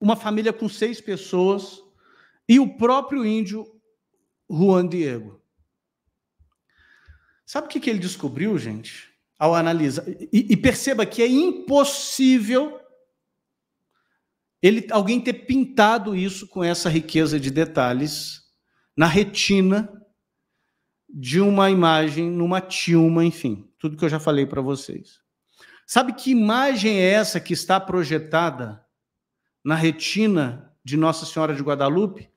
uma família com seis pessoas e o próprio índio Juan Diego. Sabe o que, ele descobriu, gente? Ao analisar. E, e perceba que é impossível ele, alguém ter pintado isso com essa riqueza de detalhes na retina de uma imagem numa tilma, enfim, tudo que eu já falei para vocês. Sabe que imagem é essa que está projetada na retina de Nossa Senhora de Guadalupe?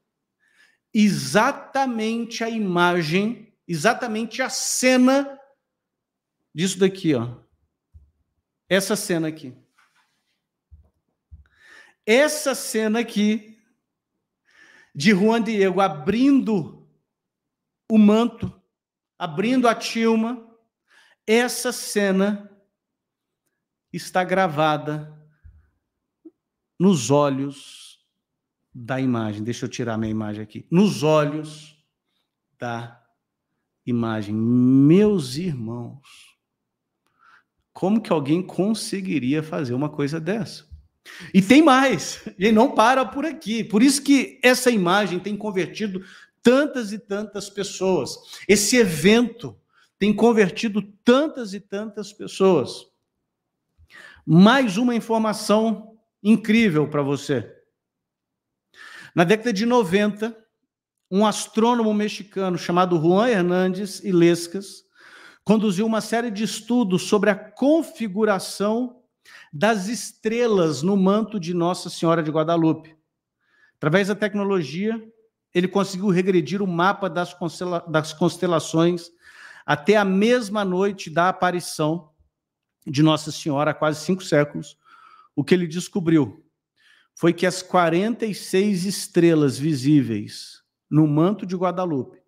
Exatamente a imagem, exatamente a cena disso daqui, ó. Essa cena aqui. Essa cena aqui de Juan Diego abrindo o manto abrindo a tilma, essa cena está gravada nos olhos da imagem. Deixa eu tirar minha imagem aqui. Nos olhos da imagem. Meus irmãos, como que alguém conseguiria fazer uma coisa dessa? E tem mais, ele não para por aqui. Por isso que essa imagem tem convertido tantas e tantas pessoas. Esse evento tem convertido tantas e tantas pessoas. Mais uma informação incrível para você. Na década de 90, um astrônomo mexicano chamado Juan Hernández Ilescas conduziu uma série de estudos sobre a configuração das estrelas no manto de Nossa Senhora de Guadalupe. Através da tecnologia ele conseguiu regredir o mapa das, constela das constelações até a mesma noite da aparição de Nossa Senhora, há quase cinco séculos. O que ele descobriu foi que as 46 estrelas visíveis no manto de Guadalupe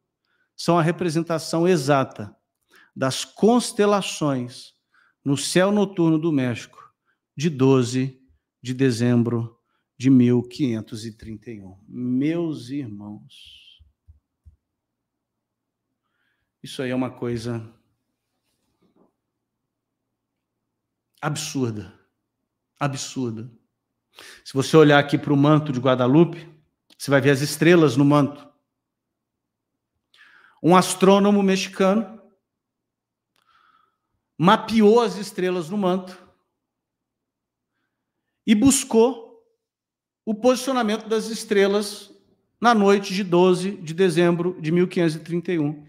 são a representação exata das constelações no céu noturno do México de 12 de dezembro de 1531. Meus irmãos, isso aí é uma coisa absurda. Absurda. Se você olhar aqui para o manto de Guadalupe, você vai ver as estrelas no manto. Um astrônomo mexicano mapeou as estrelas no manto e buscou o posicionamento das estrelas na noite de 12 de dezembro de 1531.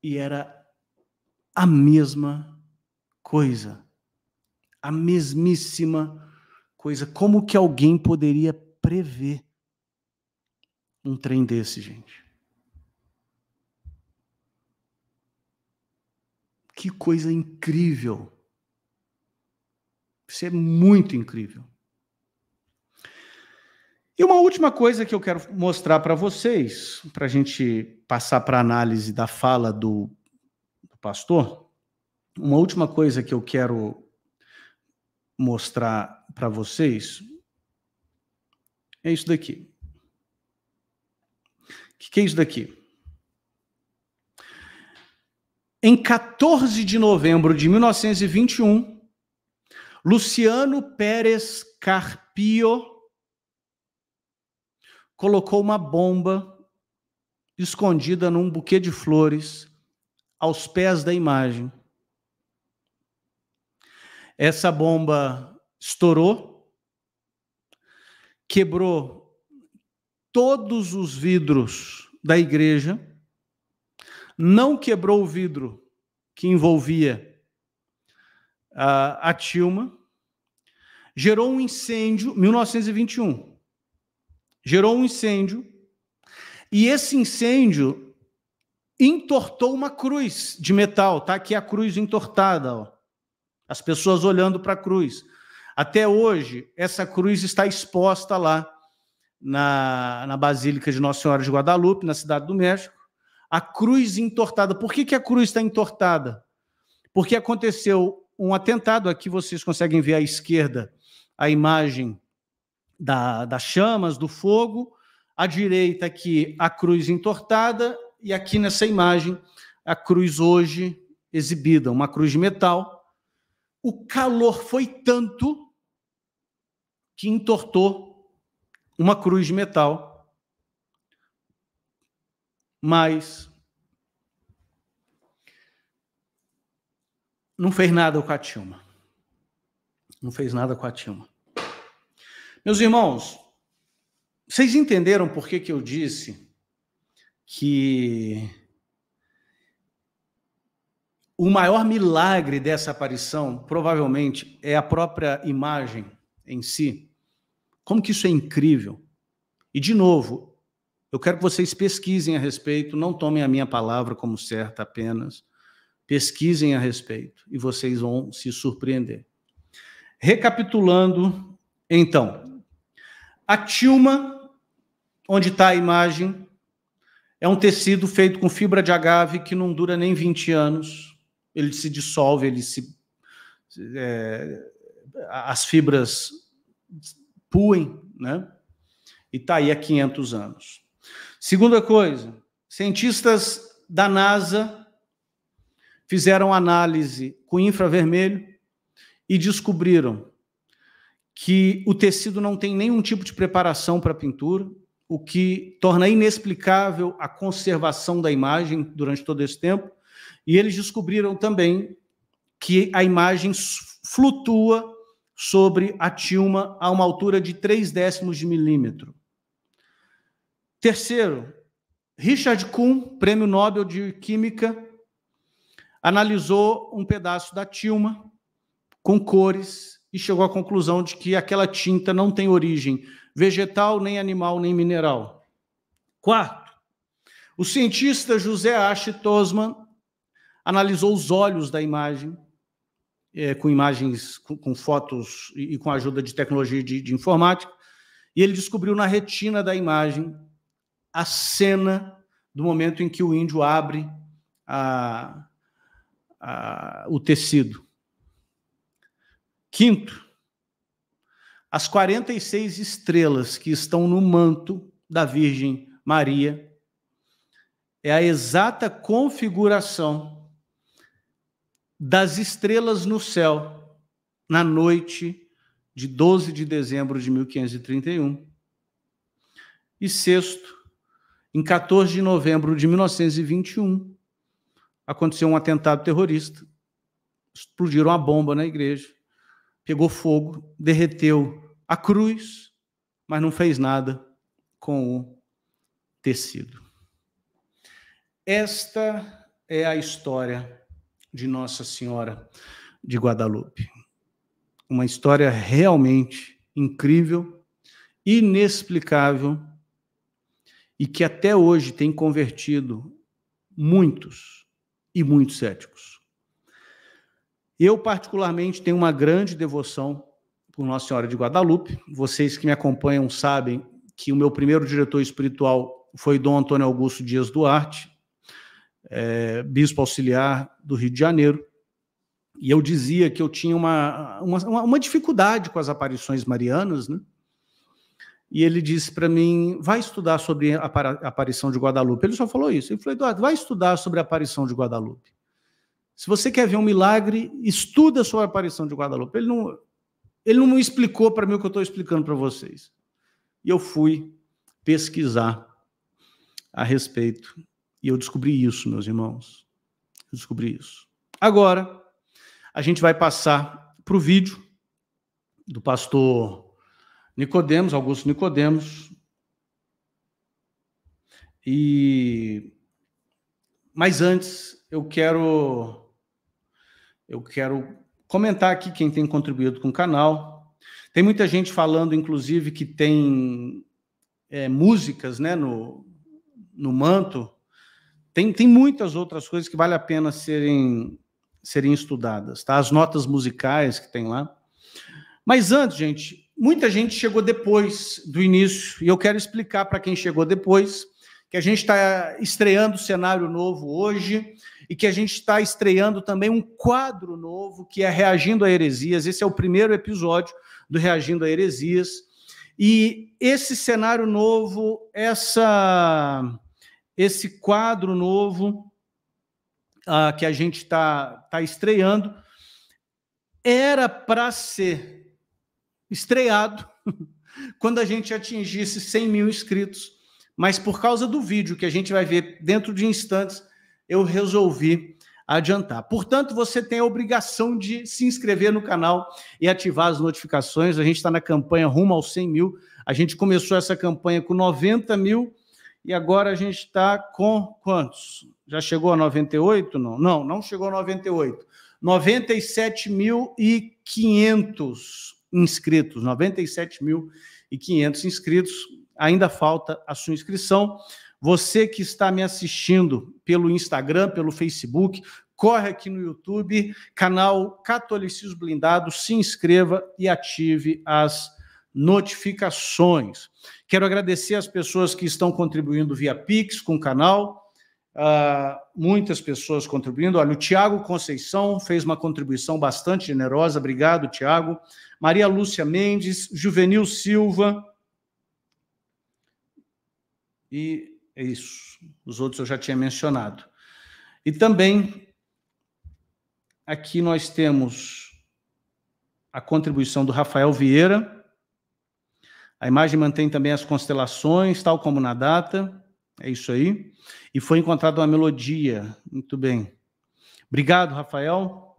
E era a mesma coisa. A mesmíssima coisa. Como que alguém poderia prever um trem desse, gente? Que coisa incrível. Isso é muito incrível. E uma última coisa que eu quero mostrar para vocês, para a gente passar para a análise da fala do, do pastor, uma última coisa que eu quero mostrar para vocês é isso daqui. O que, que é isso daqui? Em 14 de novembro de 1921, Luciano Pérez Carpio colocou uma bomba escondida num buquê de flores aos pés da imagem. Essa bomba estourou, quebrou todos os vidros da igreja, não quebrou o vidro que envolvia a, ah, a Tilma, gerou um incêndio, 1921 gerou um incêndio, e esse incêndio entortou uma cruz de metal, tá? Aqui é a cruz entortada, ó. As pessoas olhando para a cruz. Até hoje, essa cruz está exposta lá na, na Basílica de Nossa Senhora de Guadalupe, na Cidade do México. A cruz entortada. Por que, que a cruz está entortada? Porque aconteceu um atentado. Aqui vocês conseguem ver à esquerda a imagem da, das chamas, do fogo, à direita aqui a cruz entortada, e aqui nessa imagem a cruz hoje exibida, uma cruz de metal. O calor foi tanto que entortou uma cruz de metal. Mas não fez nada com a Tilma. Não fez nada com a Tilma. Meus irmãos, vocês entenderam por que, que eu disse que o maior milagre dessa aparição provavelmente é a própria imagem em si? Como que isso é incrível? E de novo, eu quero que vocês pesquisem a respeito, não tomem a minha palavra como certa apenas. Pesquisem a respeito e vocês vão se surpreender. Recapitulando, então, a tilma, onde está a imagem, é um tecido feito com fibra de agave que não dura nem 20 anos. Ele se dissolve, ele se. É, as fibras puem, né? E está aí há 500 anos. Segunda coisa, cientistas da NASA fizeram análise com infravermelho e descobriram que o tecido não tem nenhum tipo de preparação para pintura, o que torna inexplicável a conservação da imagem durante todo esse tempo. E eles descobriram também que a imagem flutua sobre a tilma a uma altura de 3 décimos de milímetro. Terceiro, Richard Kuhn, prêmio Nobel de Química, analisou um pedaço da tilma com cores e chegou à conclusão de que aquela tinta não tem origem vegetal, nem animal, nem mineral. Quarto, o cientista José Ashe Tosman analisou os olhos da imagem, é, com imagens, com, com, fotos e, com a ajuda de tecnologia de, de informática, e ele descobriu na retina da imagem a cena do momento em que o índio abre a, a, o tecido. Quinto, as 46 estrelas que estão no manto da Virgem Maria é a exata configuração das estrelas no céu na noite de 12 de dezembro de 1531. E sexto, em 14 de novembro de 1921, aconteceu um atentado terrorista. Explodiram a bomba na igreja pegou fogo, derreteu a cruz, mas não fez nada com o tecido. Esta é a história de Nossa Senhora de Guadalupe. Uma história realmente incrível, inexplicável e que até hoje tem convertido muitos e muitos céticos. Eu, particularmente, tenho uma grande devoção por Nossa Senhora de Guadalupe. Vocês que me acompanham sabem que o meu primeiro diretor espiritual foi Dom Antônio Augusto Dias Duarte, é, bispo auxiliar do Rio de Janeiro. E eu dizia que eu tinha uma, uma, uma dificuldade com as aparições marianas, né? E ele disse para mim: vai estudar sobre a aparição de Guadalupe. Ele só falou isso. Ele falou: Eduardo, vai estudar sobre a aparição de Guadalupe. Se você quer ver um milagre, estuda a sua aparição de Guadalupe. Ele não, ele não explicou para mim o que eu estou explicando para vocês. E eu fui pesquisar a respeito. E eu descobri isso, meus irmãos. Eu descobri isso. Agora, a gente vai passar para o vídeo do pastor Nicodemos, Augusto Nicodemos. E mas antes eu quero eu quero comentar aqui quem tem contribuído com o canal. Tem muita gente falando, inclusive, que tem é, músicas né, no, no manto. Tem, tem muitas outras coisas que vale a pena serem, serem estudadas, tá? As notas musicais que tem lá. Mas antes, gente, muita gente chegou depois do início, e eu quero explicar para quem chegou depois que a gente está estreando o cenário novo hoje e que a gente está estreando também um quadro novo que é Reagindo a Heresias. Esse é o primeiro episódio do Reagindo a Heresias. E esse cenário novo, essa, esse quadro novo uh, que a gente está tá estreando, era para ser estreado <laughs> quando a gente atingisse 100 mil inscritos. Mas por causa do vídeo que a gente vai ver dentro de instantes, eu resolvi adiantar. Portanto, você tem a obrigação de se inscrever no canal e ativar as notificações. A gente está na campanha rumo aos 100 mil. A gente começou essa campanha com 90 mil e agora a gente está com quantos? Já chegou a 98? Não, não, não chegou a 98. 97.500 inscritos, 97.500 inscritos. Ainda falta a sua inscrição. Você que está me assistindo pelo Instagram, pelo Facebook, corre aqui no YouTube, canal Catolicismo Blindado, se inscreva e ative as notificações. Quero agradecer as pessoas que estão contribuindo via Pix com o canal. Uh, muitas pessoas contribuindo. Olha, o Tiago Conceição fez uma contribuição bastante generosa. Obrigado, Tiago. Maria Lúcia Mendes, Juvenil Silva. E é isso. Os outros eu já tinha mencionado. E também aqui nós temos a contribuição do Rafael Vieira. A imagem mantém também as constelações, tal como na data. É isso aí. E foi encontrada uma melodia. Muito bem. Obrigado, Rafael.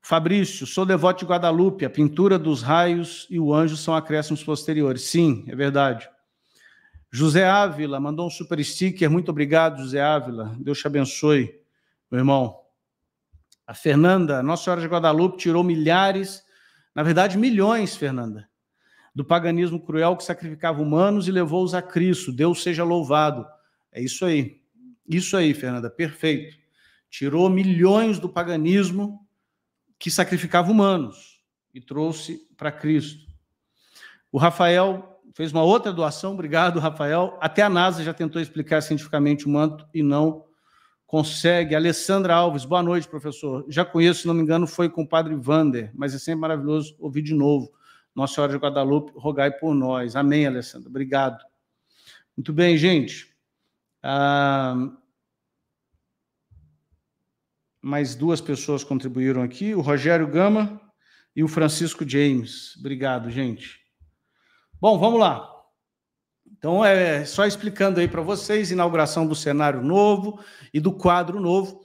Fabrício, sou devoto de Guadalupe. A pintura dos raios e o anjo são acréscimos posteriores. Sim, é verdade. José Ávila mandou um super sticker. Muito obrigado, José Ávila. Deus te abençoe, meu irmão. A Fernanda, Nossa Senhora de Guadalupe, tirou milhares, na verdade, milhões, Fernanda, do paganismo cruel que sacrificava humanos e levou-os a Cristo. Deus seja louvado. É isso aí. Isso aí, Fernanda, perfeito. Tirou milhões do paganismo que sacrificava humanos e trouxe para Cristo. O Rafael fez uma outra doação, obrigado, Rafael. Até a NASA já tentou explicar cientificamente o manto e não consegue. Alessandra Alves, boa noite, professor. Já conheço, se não me engano, foi com o padre Vander, mas é sempre maravilhoso ouvir de novo. Nossa Senhora de Guadalupe, rogai por nós. Amém, Alessandra. Obrigado. Muito bem, gente. Ah, mais duas pessoas contribuíram aqui: o Rogério Gama e o Francisco James. Obrigado, gente. Bom, vamos lá. Então, é, é só explicando aí para vocês, inauguração do cenário novo e do quadro novo.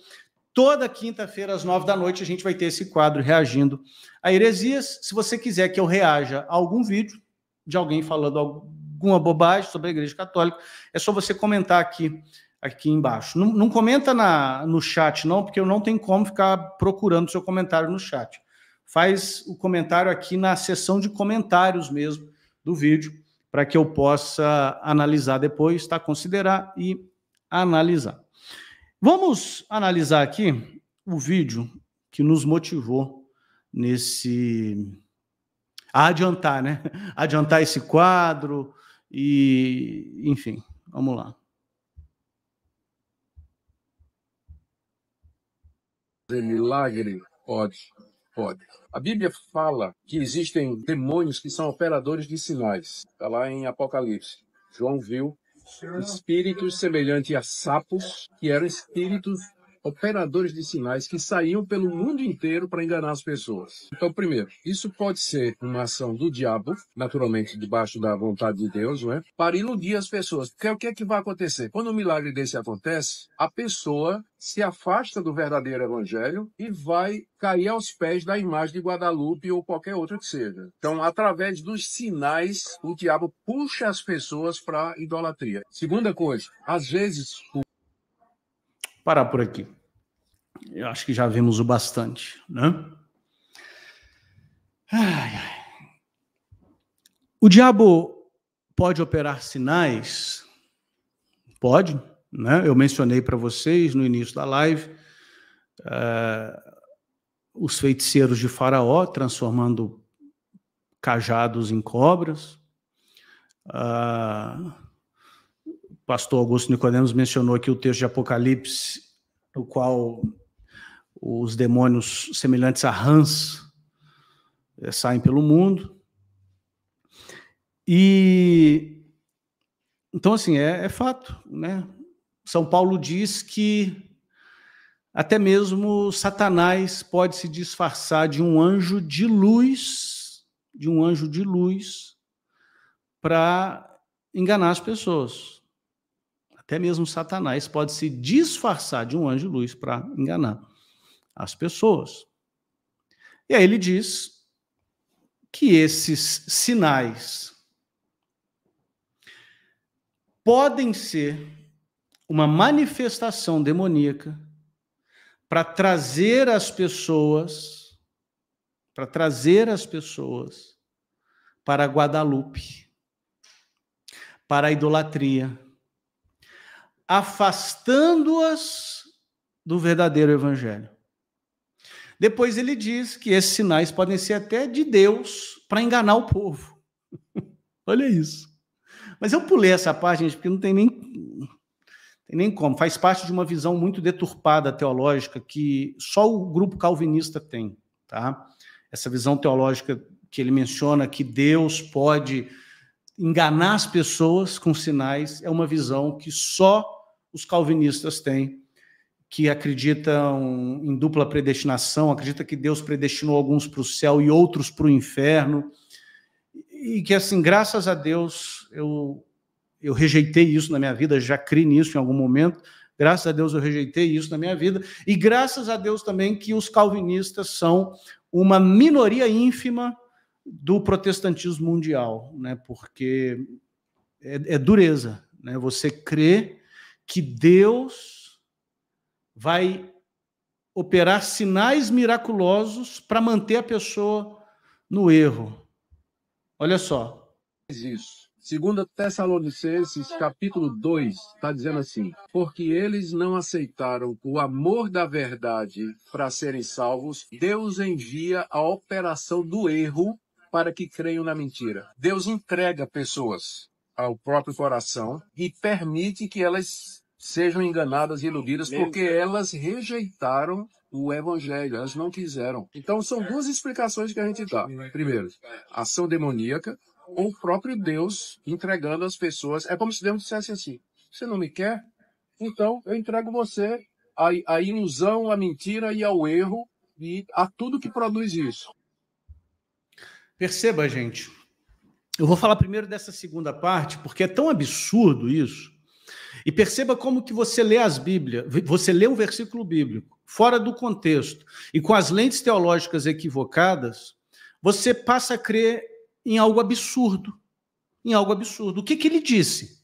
Toda quinta-feira, às nove da noite, a gente vai ter esse quadro reagindo a heresias. Se você quiser que eu reaja a algum vídeo de alguém falando alguma bobagem sobre a Igreja Católica, é só você comentar aqui aqui embaixo. Não, não comenta na, no chat, não, porque eu não tenho como ficar procurando seu comentário no chat. Faz o comentário aqui na seção de comentários mesmo do vídeo para que eu possa analisar depois, tá? Considerar e analisar. Vamos analisar aqui o vídeo que nos motivou nesse a adiantar, né? <laughs> Adiantar esse quadro e, enfim, vamos lá. milagre? Pode, pode. A Bíblia fala que existem demônios que são operadores de sinais. Está lá em Apocalipse. João viu espíritos semelhantes a sapos, que eram espíritos operadores de sinais que saíam pelo mundo inteiro para enganar as pessoas. Então, primeiro, isso pode ser uma ação do diabo, naturalmente debaixo da vontade de Deus, não é? Para iludir as pessoas. Porque o que é que vai acontecer? Quando um milagre desse acontece, a pessoa se afasta do verdadeiro evangelho e vai cair aos pés da imagem de Guadalupe ou qualquer outra que seja. Então, através dos sinais, o diabo puxa as pessoas para a idolatria. Segunda coisa, às vezes parar por aqui. Eu acho que já vimos o bastante, né? Ai, ai. O diabo pode operar sinais? Pode, né? Eu mencionei para vocês no início da live uh, os feiticeiros de Faraó transformando cajados em cobras. Uh, pastor Augusto Nicodemos mencionou aqui o texto de Apocalipse, no qual os demônios semelhantes a rãs é, saem pelo mundo. E então assim, é, é fato, né? São Paulo diz que até mesmo Satanás pode se disfarçar de um anjo de luz, de um anjo de luz, para enganar as pessoas. Até mesmo Satanás pode se disfarçar de um anjo de luz para enganar as pessoas. E aí ele diz que esses sinais podem ser uma manifestação demoníaca para trazer as pessoas para trazer as pessoas para Guadalupe, para a idolatria, afastando-as do verdadeiro evangelho. Depois ele diz que esses sinais podem ser até de Deus para enganar o povo. <laughs> Olha isso. Mas eu pulei essa parte, gente, porque não tem nem, tem nem como. Faz parte de uma visão muito deturpada teológica que só o grupo calvinista tem. Tá? Essa visão teológica que ele menciona que Deus pode enganar as pessoas com sinais é uma visão que só os calvinistas têm, que acreditam em dupla predestinação, acreditam que Deus predestinou alguns para o céu e outros para o inferno. E que, assim, graças a Deus, eu, eu rejeitei isso na minha vida, já criei nisso em algum momento. Graças a Deus eu rejeitei isso na minha vida. E graças a Deus também que os calvinistas são uma minoria ínfima do protestantismo mundial, né? porque é, é dureza. Né? Você crê que Deus vai operar sinais miraculosos para manter a pessoa no erro. Olha só. Isso. Segundo Tessalonicenses, capítulo 2, está dizendo assim: Porque eles não aceitaram o amor da verdade para serem salvos, Deus envia a operação do erro para que creiam na mentira. Deus entrega pessoas ao próprio coração e permite que elas sejam enganadas e iludidas Mesmo? porque elas rejeitaram o evangelho, elas não quiseram. Então são duas explicações que a gente dá. Primeiro, ação demoníaca ou o próprio Deus entregando as pessoas. É como se Deus dissesse assim: você não me quer? Então eu entrego você à, à ilusão, à mentira e ao erro e a tudo que produz isso. Perceba, gente, eu vou falar primeiro dessa segunda parte, porque é tão absurdo isso. E perceba como que você lê as Bíblias, você lê um versículo bíblico fora do contexto e com as lentes teológicas equivocadas, você passa a crer em algo absurdo. Em algo absurdo. O que, que ele disse?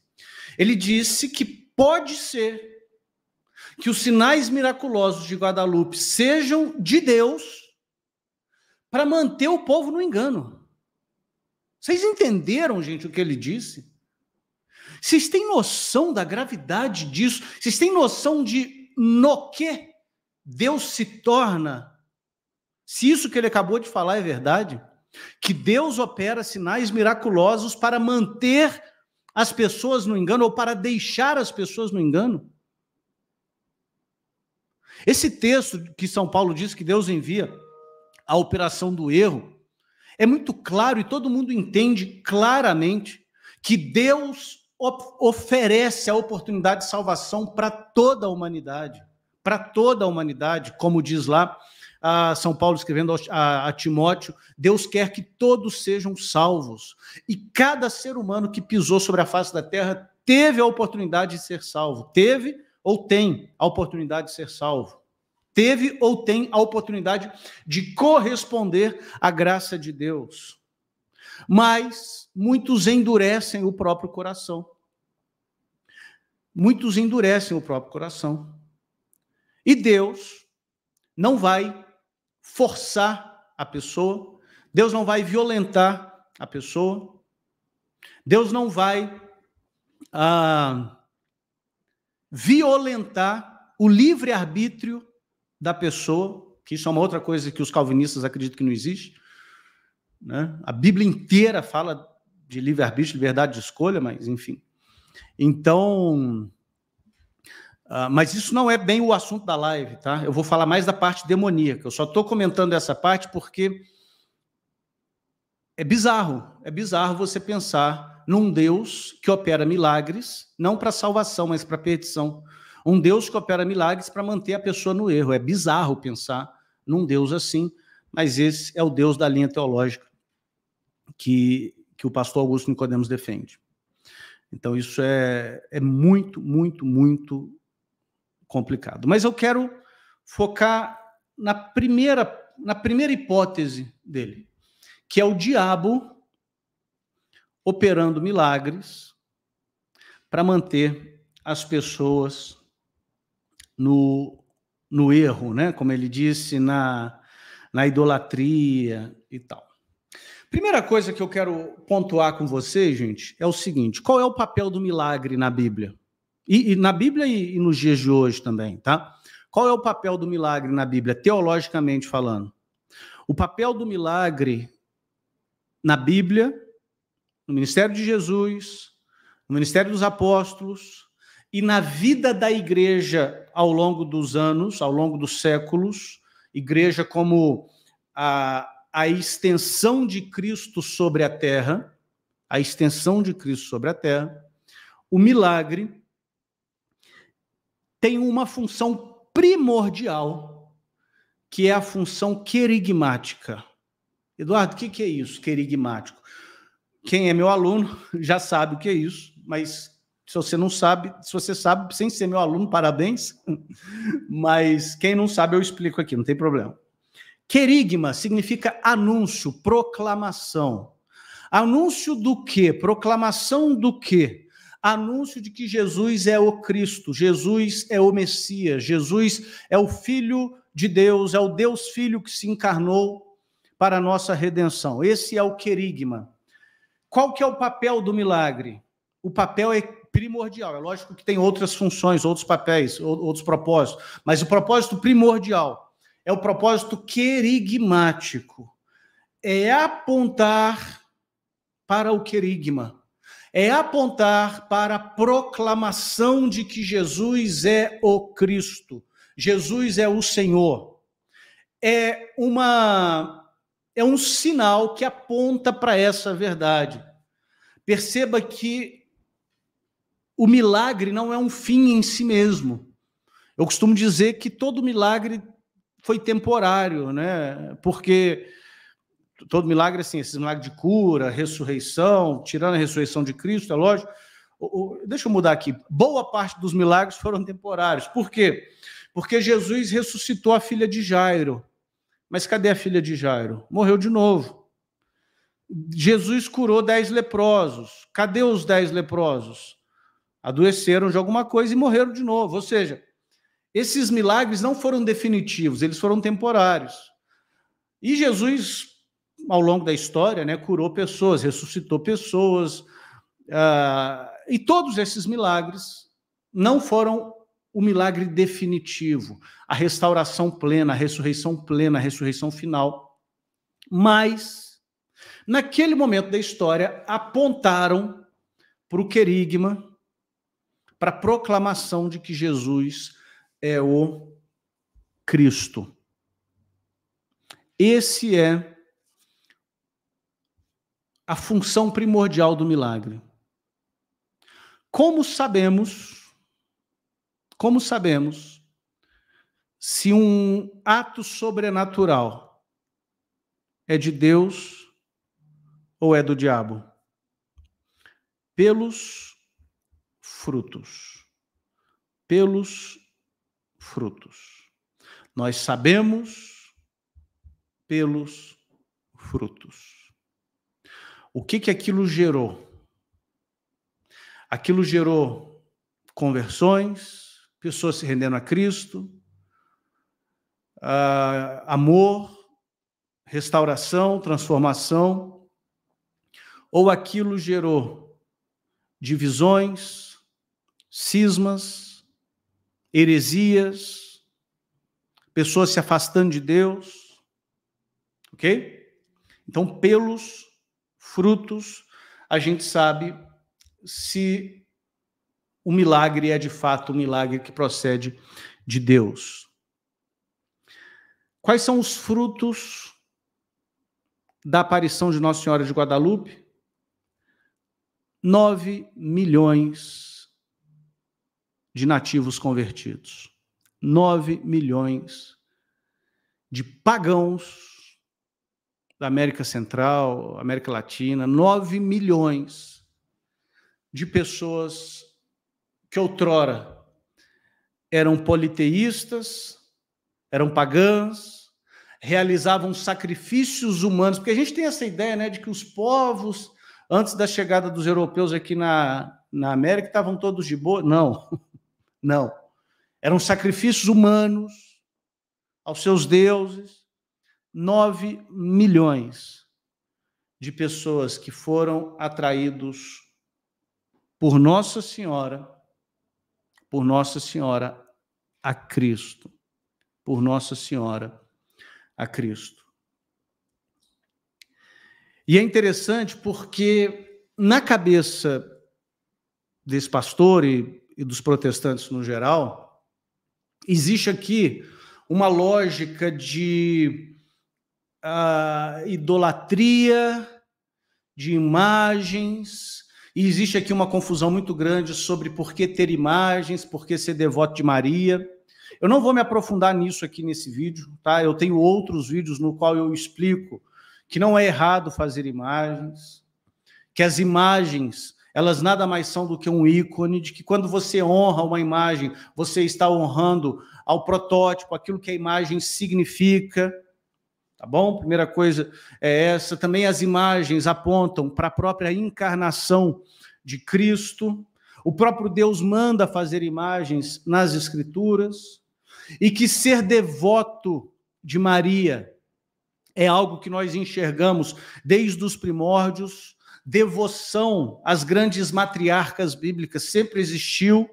Ele disse que pode ser que os sinais miraculosos de Guadalupe sejam de Deus para manter o povo no engano. Vocês entenderam, gente, o que ele disse? Vocês têm noção da gravidade disso? Vocês têm noção de no que Deus se torna? Se isso que ele acabou de falar é verdade, que Deus opera sinais miraculosos para manter as pessoas no engano ou para deixar as pessoas no engano. Esse texto que São Paulo diz que Deus envia a operação do erro é muito claro e todo mundo entende claramente que Deus oferece a oportunidade de salvação para toda a humanidade. Para toda a humanidade, como diz lá São Paulo escrevendo a, Timóteo, Deus quer que todos sejam salvos. E cada ser humano que pisou sobre a face da terra teve a oportunidade de ser salvo. Teve ou tem a oportunidade de ser salvo teve ou tem a oportunidade de corresponder à graça de Deus. Mas muitos endurecem o próprio coração. Muitos endurecem o próprio coração. E Deus não vai forçar a pessoa, Deus não vai violentar a pessoa, Deus não vai ah, violentar o livre-arbítrio da pessoa, que isso é uma outra coisa que os calvinistas acreditam que não existe. Né? A Bíblia inteira fala de livre-arbítrio, liberdade de escolha, mas enfim. Então, uh, mas isso não é bem o assunto da live, tá? Eu vou falar mais da parte demoníaca. Eu só estou comentando essa parte porque é bizarro, é bizarro você pensar num Deus que opera milagres, não para salvação, mas para perdição. Um Deus que opera milagres para manter a pessoa no erro. É bizarro pensar num Deus assim, mas esse é o Deus da linha teológica que, que o pastor Augusto Nicodemos defende. Então, isso é, é muito, muito, muito complicado. Mas eu quero focar na primeira, na primeira hipótese dele, que é o diabo operando milagres para manter as pessoas no, no erro, né? como ele disse, na, na idolatria e tal. Primeira coisa que eu quero pontuar com vocês, gente, é o seguinte: qual é o papel do milagre na Bíblia? E, e na Bíblia e, e nos dias de hoje também, tá? Qual é o papel do milagre na Bíblia, teologicamente falando? O papel do milagre na Bíblia, no ministério de Jesus, no ministério dos apóstolos, e na vida da igreja ao longo dos anos, ao longo dos séculos, igreja como a, a extensão de Cristo sobre a terra, a extensão de Cristo sobre a terra, o milagre tem uma função primordial, que é a função querigmática. Eduardo, o que, que é isso, querigmático? Quem é meu aluno <laughs> já sabe o que é isso, mas se você não sabe, se você sabe, sem ser meu aluno, parabéns. <laughs> Mas quem não sabe, eu explico aqui, não tem problema. Querigma significa anúncio, proclamação. Anúncio do quê? Proclamação do quê? Anúncio de que Jesus é o Cristo, Jesus é o Messias, Jesus é o Filho de Deus, é o Deus Filho que se encarnou para a nossa redenção. Esse é o querigma. Qual que é o papel do milagre? O papel é primordial. É lógico que tem outras funções, outros papéis, outros propósitos, mas o propósito primordial é o propósito querigmático. É apontar para o querigma. É apontar para a proclamação de que Jesus é o Cristo. Jesus é o Senhor. É uma é um sinal que aponta para essa verdade. Perceba que o milagre não é um fim em si mesmo. Eu costumo dizer que todo milagre foi temporário, né? Porque todo milagre, assim, esses milagres de cura, ressurreição, tirando a ressurreição de Cristo, é lógico. Deixa eu mudar aqui. Boa parte dos milagres foram temporários. Por quê? Porque Jesus ressuscitou a filha de Jairo. Mas cadê a filha de Jairo? Morreu de novo. Jesus curou dez leprosos. Cadê os dez leprosos? adoeceram de alguma coisa e morreram de novo. Ou seja, esses milagres não foram definitivos, eles foram temporários. E Jesus, ao longo da história, né, curou pessoas, ressuscitou pessoas, uh, e todos esses milagres não foram o milagre definitivo, a restauração plena, a ressurreição plena, a ressurreição final. Mas, naquele momento da história, apontaram para o querigma para a proclamação de que Jesus é o Cristo. Esse é a função primordial do milagre. Como sabemos, como sabemos se um ato sobrenatural é de Deus ou é do diabo? Pelos frutos. Pelos frutos. Nós sabemos pelos frutos. O que que aquilo gerou? Aquilo gerou conversões, pessoas se rendendo a Cristo, Uh, amor, restauração, transformação, ou aquilo gerou divisões, cismas, heresias, pessoas se afastando de Deus. Ok? Então, pelos frutos, a gente sabe se o milagre é de fato um milagre que procede de Deus. Quais são os frutos da aparição de Nossa Senhora de Guadalupe? 9 milhões de nativos convertidos. 9 milhões de pagãos da América Central, América Latina, 9 milhões de pessoas que outrora eram politeístas, eram pagãs, realizavam sacrifícios humanos, porque a gente tem essa ideia né, de que os povos, antes da chegada dos europeus aqui na, na América, estavam todos de boa. Não. Não. Eram sacrifícios humanos aos seus deuses. Nove milhões de pessoas que foram atraídos por Nossa Senhora, por Nossa Senhora a Cristo, por Nossa Senhora a Cristo. E é interessante porque na cabeça desse pastor e e dos protestantes no geral, existe aqui uma lógica de uh, idolatria de imagens. E existe aqui uma confusão muito grande sobre por que ter imagens, por que ser devoto de Maria. Eu não vou me aprofundar nisso aqui nesse vídeo, tá? Eu tenho outros vídeos no qual eu explico que não é errado fazer imagens, que as imagens elas nada mais são do que um ícone de que quando você honra uma imagem, você está honrando ao protótipo, aquilo que a imagem significa. Tá bom? Primeira coisa é essa. Também as imagens apontam para a própria encarnação de Cristo. O próprio Deus manda fazer imagens nas Escrituras. E que ser devoto de Maria é algo que nós enxergamos desde os primórdios devoção às grandes matriarcas bíblicas sempre existiu,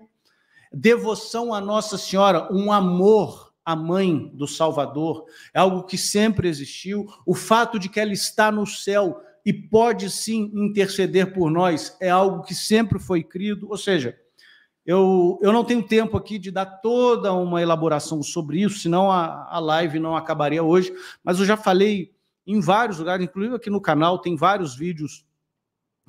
devoção à Nossa Senhora, um amor à mãe do Salvador, é algo que sempre existiu, o fato de que ela está no céu e pode sim interceder por nós, é algo que sempre foi crido, ou seja, eu, eu não tenho tempo aqui de dar toda uma elaboração sobre isso, senão a, a live não acabaria hoje, mas eu já falei em vários lugares, inclusive aqui no canal, tem vários vídeos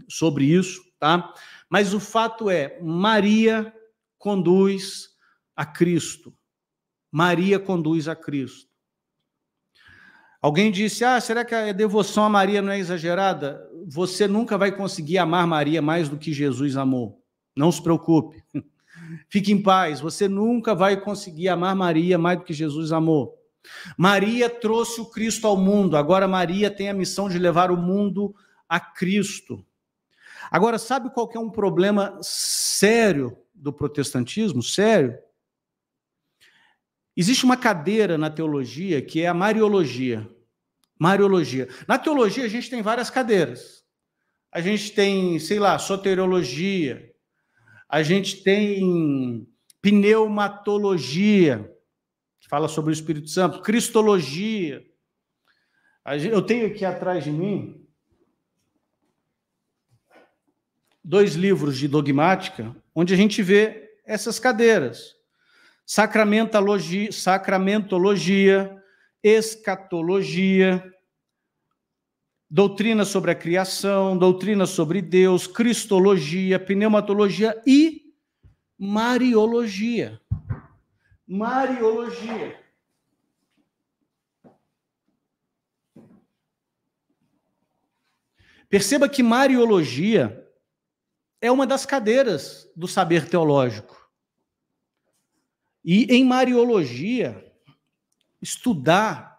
sobre isso, tá? Mas o fato é, Maria conduz a Cristo. Maria conduz a Cristo. Alguém disse: "Ah, será que a devoção a Maria não é exagerada? Você nunca vai conseguir amar Maria mais do que Jesus amou. Não se preocupe. <laughs> Fique em paz, você nunca vai conseguir amar Maria mais do que Jesus amou. Maria trouxe o Cristo ao mundo, agora Maria tem a missão de levar o mundo a Cristo. Agora, sabe qual que é um problema sério do protestantismo? Sério? Existe uma cadeira na teologia que é a mariologia. Mariologia. Na teologia, a gente tem várias cadeiras. A gente tem, sei lá, soteriologia. A gente tem pneumatologia, que fala sobre o Espírito Santo, cristologia. Eu tenho aqui atrás de mim dois livros de dogmática, onde a gente vê essas cadeiras. Sacramentologia, sacramentologia escatologia, doutrina sobre a criação, doutrina sobre Deus, cristologia, pneumatologia e mariologia. Mariologia. Perceba que mariologia é uma das cadeiras do saber teológico. E em Mariologia, estudar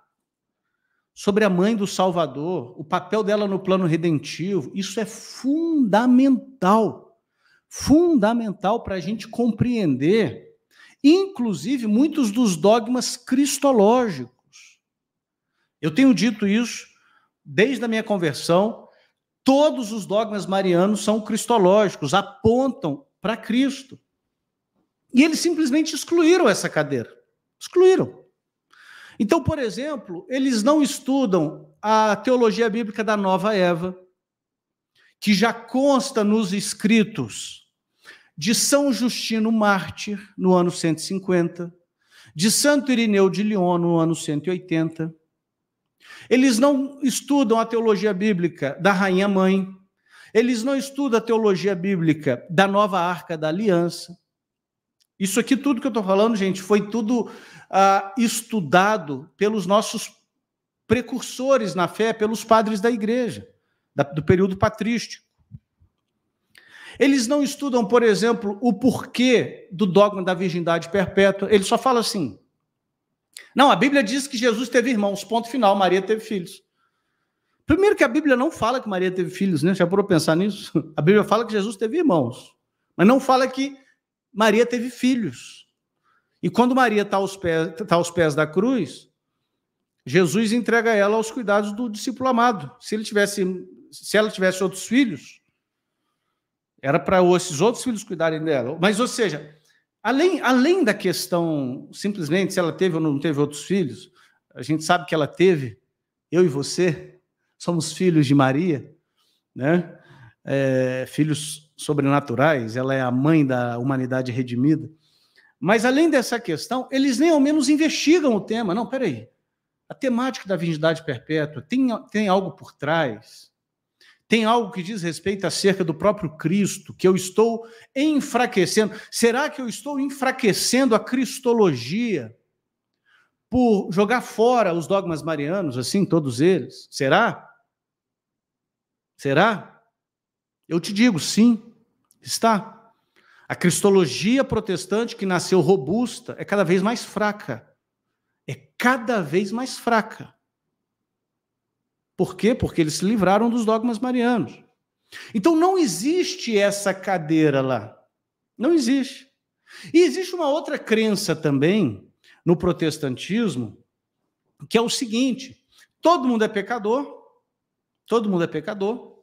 sobre a mãe do Salvador, o papel dela no plano redentivo, isso é fundamental. Fundamental para a gente compreender, inclusive, muitos dos dogmas cristológicos. Eu tenho dito isso desde a minha conversão Todos os dogmas marianos são cristológicos, apontam para Cristo. E eles simplesmente excluíram essa cadeira. Excluíram. Então, por exemplo, eles não estudam a teologia bíblica da nova Eva, que já consta nos escritos de São Justino Mártir, no ano 150, de Santo Irineu de Lyon, no ano 180, eles não estudam a teologia bíblica da rainha mãe. Eles não estudam a teologia bíblica da nova arca da aliança. Isso aqui, tudo que eu estou falando, gente, foi tudo ah, estudado pelos nossos precursores na fé, pelos padres da igreja, da, do período patrístico. Eles não estudam, por exemplo, o porquê do dogma da virgindade perpétua. Ele só fala assim: não, a Bíblia diz que Jesus teve irmãos, ponto final, Maria teve filhos. Primeiro que a Bíblia não fala que Maria teve filhos, né? Já parou pensar nisso? A Bíblia fala que Jesus teve irmãos, mas não fala que Maria teve filhos. E quando Maria está aos, pés, tá aos pés da cruz, Jesus entrega ela aos cuidados do discípulo amado. Se ele tivesse, se ela tivesse outros filhos, era para esses outros filhos cuidarem dela. Mas, ou seja, Além, além da questão, simplesmente, se ela teve ou não teve outros filhos, a gente sabe que ela teve, eu e você, somos filhos de Maria, né? É, filhos sobrenaturais, ela é a mãe da humanidade redimida. Mas além dessa questão, eles nem ao menos investigam o tema. Não, peraí. A temática da virgindade perpétua tem, tem algo por trás. Tem algo que diz respeito acerca do próprio Cristo, que eu estou enfraquecendo. Será que eu estou enfraquecendo a cristologia por jogar fora os dogmas marianos, assim, todos eles? Será? Será? Eu te digo, sim, está. A cristologia protestante que nasceu robusta é cada vez mais fraca. É cada vez mais fraca. Por quê? Porque eles se livraram dos dogmas marianos. Então não existe essa cadeira lá. Não existe. E existe uma outra crença também no protestantismo, que é o seguinte: todo mundo é pecador, todo mundo é pecador,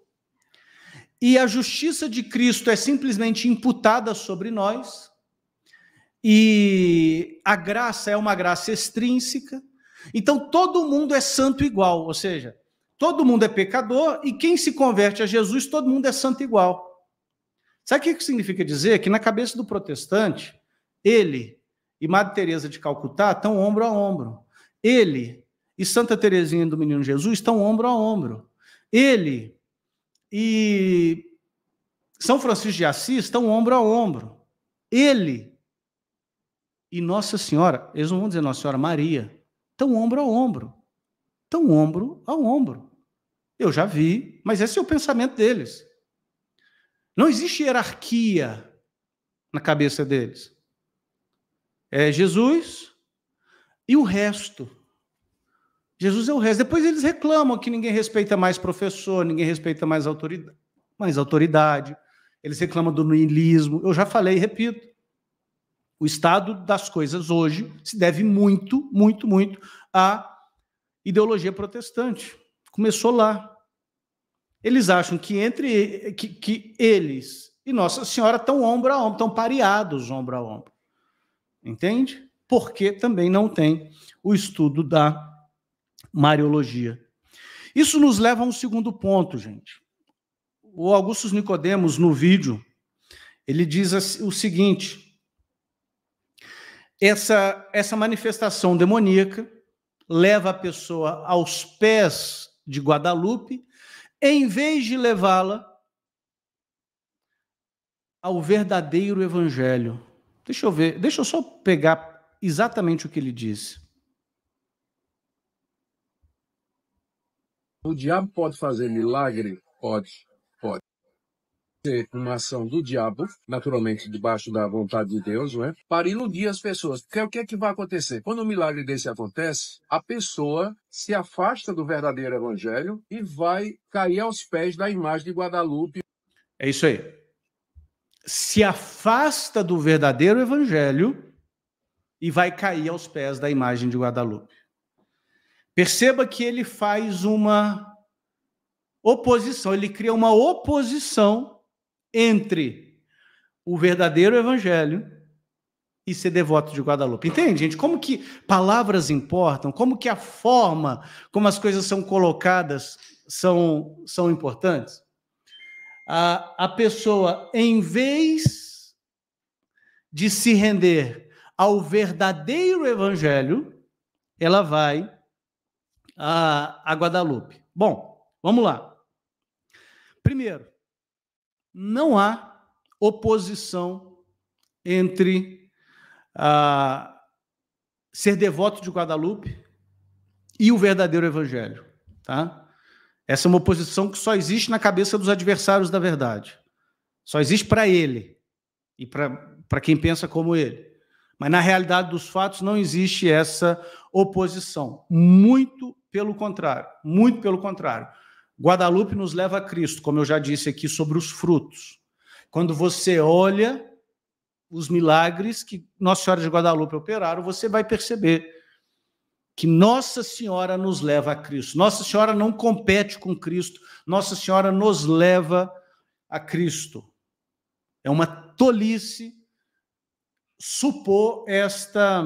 e a justiça de Cristo é simplesmente imputada sobre nós, e a graça é uma graça extrínseca, então todo mundo é santo igual, ou seja, Todo mundo é pecador e quem se converte a Jesus, todo mundo é santo igual. Sabe o que significa dizer? Que na cabeça do protestante, ele e Madre Teresa de Calcutá estão ombro a ombro. Ele e Santa Teresinha do Menino Jesus estão ombro a ombro. Ele e São Francisco de Assis estão ombro a ombro. Ele e Nossa Senhora, eles não vão dizer Nossa Senhora Maria, estão ombro a ombro estão ombro a ombro. Eu já vi, mas esse é o pensamento deles. Não existe hierarquia na cabeça deles. É Jesus e o resto. Jesus é o resto. Depois eles reclamam que ninguém respeita mais professor, ninguém respeita mais autoridade, mais autoridade. Eles reclamam do niilismo. Eu já falei e repito. O estado das coisas hoje se deve muito, muito, muito a ideologia protestante. Começou lá. Eles acham que entre que, que eles e Nossa Senhora estão ombro a ombro, estão pareados ombro a ombro. Entende? Porque também não tem o estudo da Mariologia. Isso nos leva a um segundo ponto, gente. O Augustus Nicodemos, no vídeo, ele diz assim, o seguinte: essa, essa manifestação demoníaca leva a pessoa aos pés de Guadalupe, em vez de levá-la ao verdadeiro evangelho. Deixa eu ver, deixa eu só pegar exatamente o que ele disse. O diabo pode fazer milagre? Pode, pode ser uma ação do diabo, naturalmente debaixo da vontade de Deus, não é? Para iludir as pessoas. Porque o que é que vai acontecer? Quando um milagre desse acontece, a pessoa se afasta do verdadeiro evangelho e vai cair aos pés da imagem de Guadalupe. É isso aí. Se afasta do verdadeiro evangelho e vai cair aos pés da imagem de Guadalupe. Perceba que ele faz uma oposição, ele cria uma oposição entre o verdadeiro evangelho e ser devoto de Guadalupe. Entende, gente? Como que palavras importam, como que a forma como as coisas são colocadas são, são importantes. A, a pessoa, em vez de se render ao verdadeiro evangelho, ela vai a, a Guadalupe. Bom, vamos lá. Primeiro, não há oposição entre ah, ser devoto de Guadalupe e o verdadeiro evangelho. Tá? Essa é uma oposição que só existe na cabeça dos adversários da verdade. Só existe para ele e para quem pensa como ele. Mas na realidade dos fatos não existe essa oposição. Muito pelo contrário. Muito pelo contrário. Guadalupe nos leva a Cristo, como eu já disse aqui sobre os frutos. Quando você olha os milagres que Nossa Senhora de Guadalupe operaram, você vai perceber que Nossa Senhora nos leva a Cristo. Nossa Senhora não compete com Cristo, Nossa Senhora nos leva a Cristo. É uma tolice supor esta,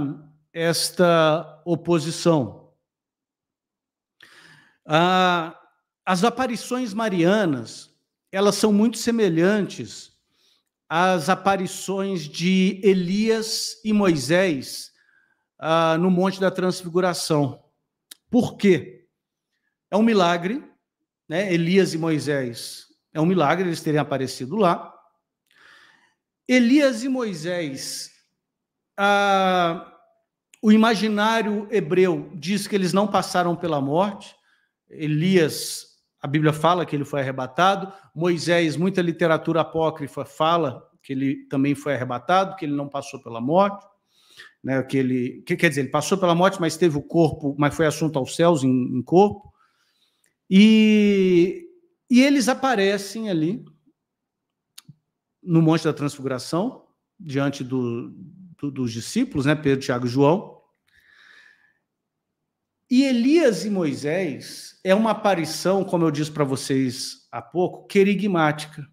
esta oposição. Ah, as aparições marianas, elas são muito semelhantes às aparições de Elias e Moisés ah, no Monte da Transfiguração. Por quê? É um milagre, né? Elias e Moisés. É um milagre eles terem aparecido lá. Elias e Moisés, ah, o imaginário hebreu diz que eles não passaram pela morte. Elias a Bíblia fala que ele foi arrebatado. Moisés, muita literatura apócrifa fala que ele também foi arrebatado, que ele não passou pela morte, né? Que ele, que quer dizer, ele passou pela morte, mas teve o corpo, mas foi assunto aos céus em, em corpo. E, e eles aparecem ali no Monte da Transfiguração diante do, do, dos discípulos, né? Pedro, Tiago e João. E Elias e Moisés é uma aparição, como eu disse para vocês há pouco, querigmática,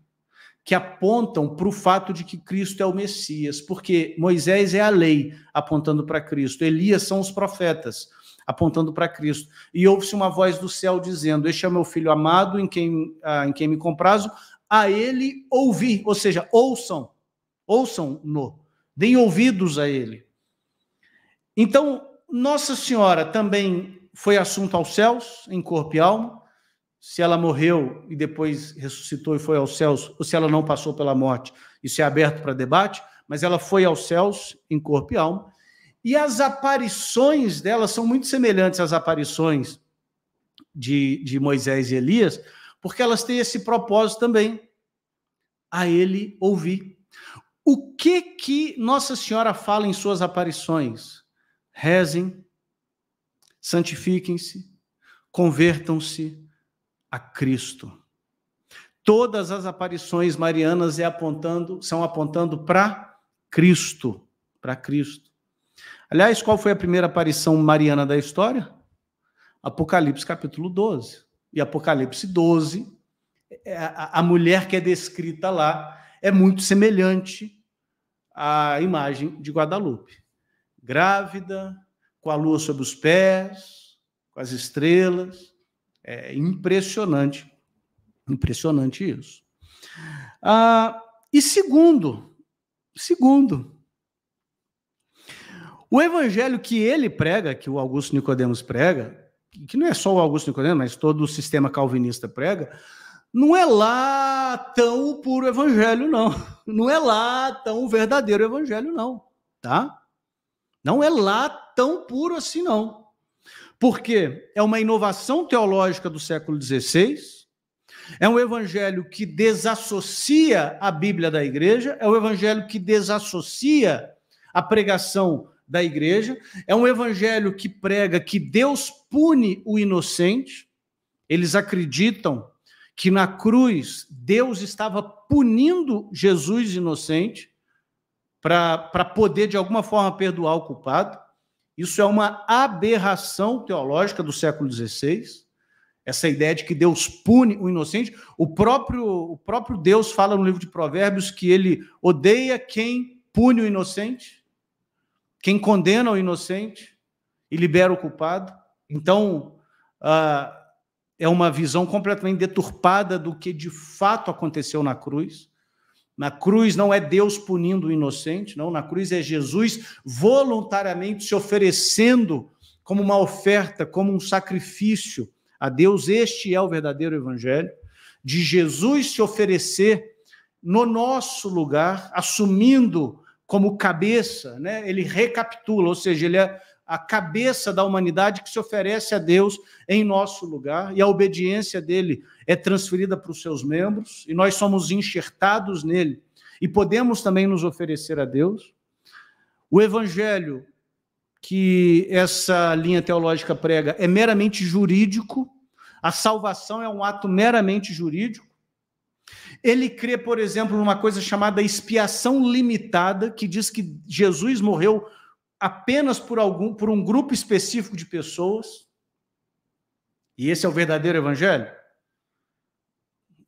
que apontam para o fato de que Cristo é o Messias, porque Moisés é a lei apontando para Cristo, Elias são os profetas apontando para Cristo. E ouve-se uma voz do céu dizendo: Este é meu filho amado, em quem, ah, em quem me comprazo, a ele ouvir, ou seja, ouçam, ouçam-no, deem ouvidos a ele. Então, nossa Senhora também foi assunto aos céus, em corpo e alma. Se ela morreu e depois ressuscitou e foi aos céus, ou se ela não passou pela morte, isso é aberto para debate, mas ela foi aos céus, em corpo e alma. E as aparições dela são muito semelhantes às aparições de, de Moisés e Elias, porque elas têm esse propósito também, a ele ouvir. O que que Nossa Senhora fala em suas aparições? rezem, santifiquem-se, convertam-se a Cristo. Todas as aparições marianas é apontando, são apontando para Cristo, para Cristo. Aliás, qual foi a primeira aparição mariana da história? Apocalipse capítulo 12. E Apocalipse 12, é, é, a mulher que é descrita lá é muito semelhante à imagem de Guadalupe grávida, com a lua sob os pés, com as estrelas. É impressionante. Impressionante isso. Ah, e segundo, segundo, o evangelho que ele prega, que o Augusto Nicodemos prega, que não é só o Augusto Nicodemos, mas todo o sistema calvinista prega, não é lá tão puro evangelho, não. Não é lá tão verdadeiro evangelho, não. Tá? Não é lá tão puro assim, não. Porque é uma inovação teológica do século XVI, é um evangelho que desassocia a Bíblia da igreja, é um evangelho que desassocia a pregação da igreja, é um evangelho que prega que Deus pune o inocente. Eles acreditam que na cruz Deus estava punindo Jesus inocente para poder, de alguma forma, perdoar o culpado. Isso é uma aberração teológica do século XVI. Essa ideia de que Deus pune o inocente. O próprio, o próprio Deus fala no livro de Provérbios que ele odeia quem pune o inocente, quem condena o inocente e libera o culpado. Então, uh, é uma visão completamente deturpada do que de fato aconteceu na cruz. Na cruz não é Deus punindo o inocente, não. Na cruz é Jesus voluntariamente se oferecendo como uma oferta, como um sacrifício a Deus. Este é o verdadeiro evangelho de Jesus se oferecer no nosso lugar, assumindo como cabeça, né? Ele recapitula, ou seja, ele é a cabeça da humanidade que se oferece a Deus em nosso lugar, e a obediência dele é transferida para os seus membros, e nós somos enxertados nele, e podemos também nos oferecer a Deus. O evangelho que essa linha teológica prega é meramente jurídico, a salvação é um ato meramente jurídico. Ele crê, por exemplo, numa coisa chamada expiação limitada, que diz que Jesus morreu apenas por algum por um grupo específico de pessoas. E esse é o verdadeiro evangelho?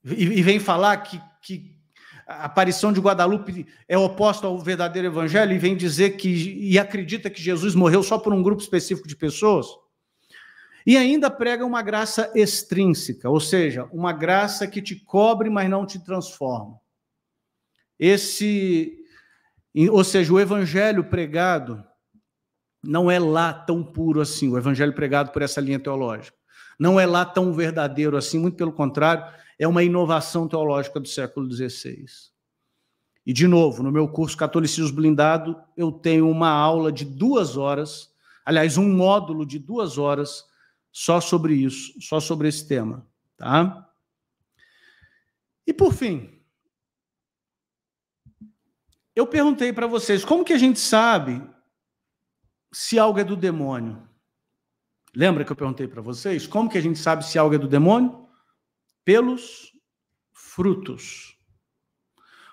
E, e vem falar que, que a aparição de Guadalupe é oposta ao verdadeiro evangelho e vem dizer que e acredita que Jesus morreu só por um grupo específico de pessoas? E ainda prega uma graça extrínseca, ou seja, uma graça que te cobre, mas não te transforma. Esse, ou seja, o evangelho pregado não é lá tão puro assim o evangelho pregado por essa linha teológica. Não é lá tão verdadeiro assim, muito pelo contrário, é uma inovação teológica do século XVI. E, de novo, no meu curso Catolicismo Blindado, eu tenho uma aula de duas horas, aliás, um módulo de duas horas só sobre isso, só sobre esse tema. Tá? E, por fim, eu perguntei para vocês como que a gente sabe se algo é do demônio? Lembra que eu perguntei para vocês? Como que a gente sabe se algo é do demônio? Pelos frutos.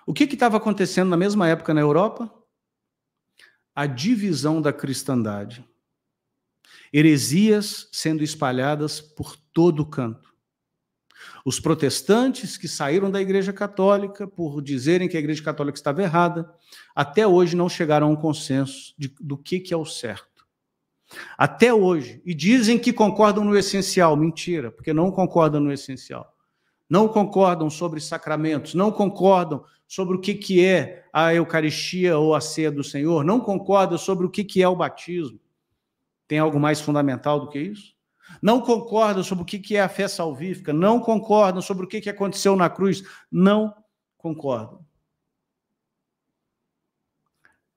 O que estava acontecendo na mesma época na Europa? A divisão da cristandade. Heresias sendo espalhadas por todo canto. Os protestantes que saíram da Igreja Católica por dizerem que a Igreja Católica estava errada, até hoje não chegaram a um consenso de, do que, que é o certo. Até hoje. E dizem que concordam no essencial. Mentira, porque não concordam no essencial. Não concordam sobre sacramentos, não concordam sobre o que, que é a Eucaristia ou a ceia do Senhor, não concordam sobre o que, que é o batismo. Tem algo mais fundamental do que isso? não concordam sobre o que é a fé salvífica, não concordam sobre o que aconteceu na cruz, não concordam.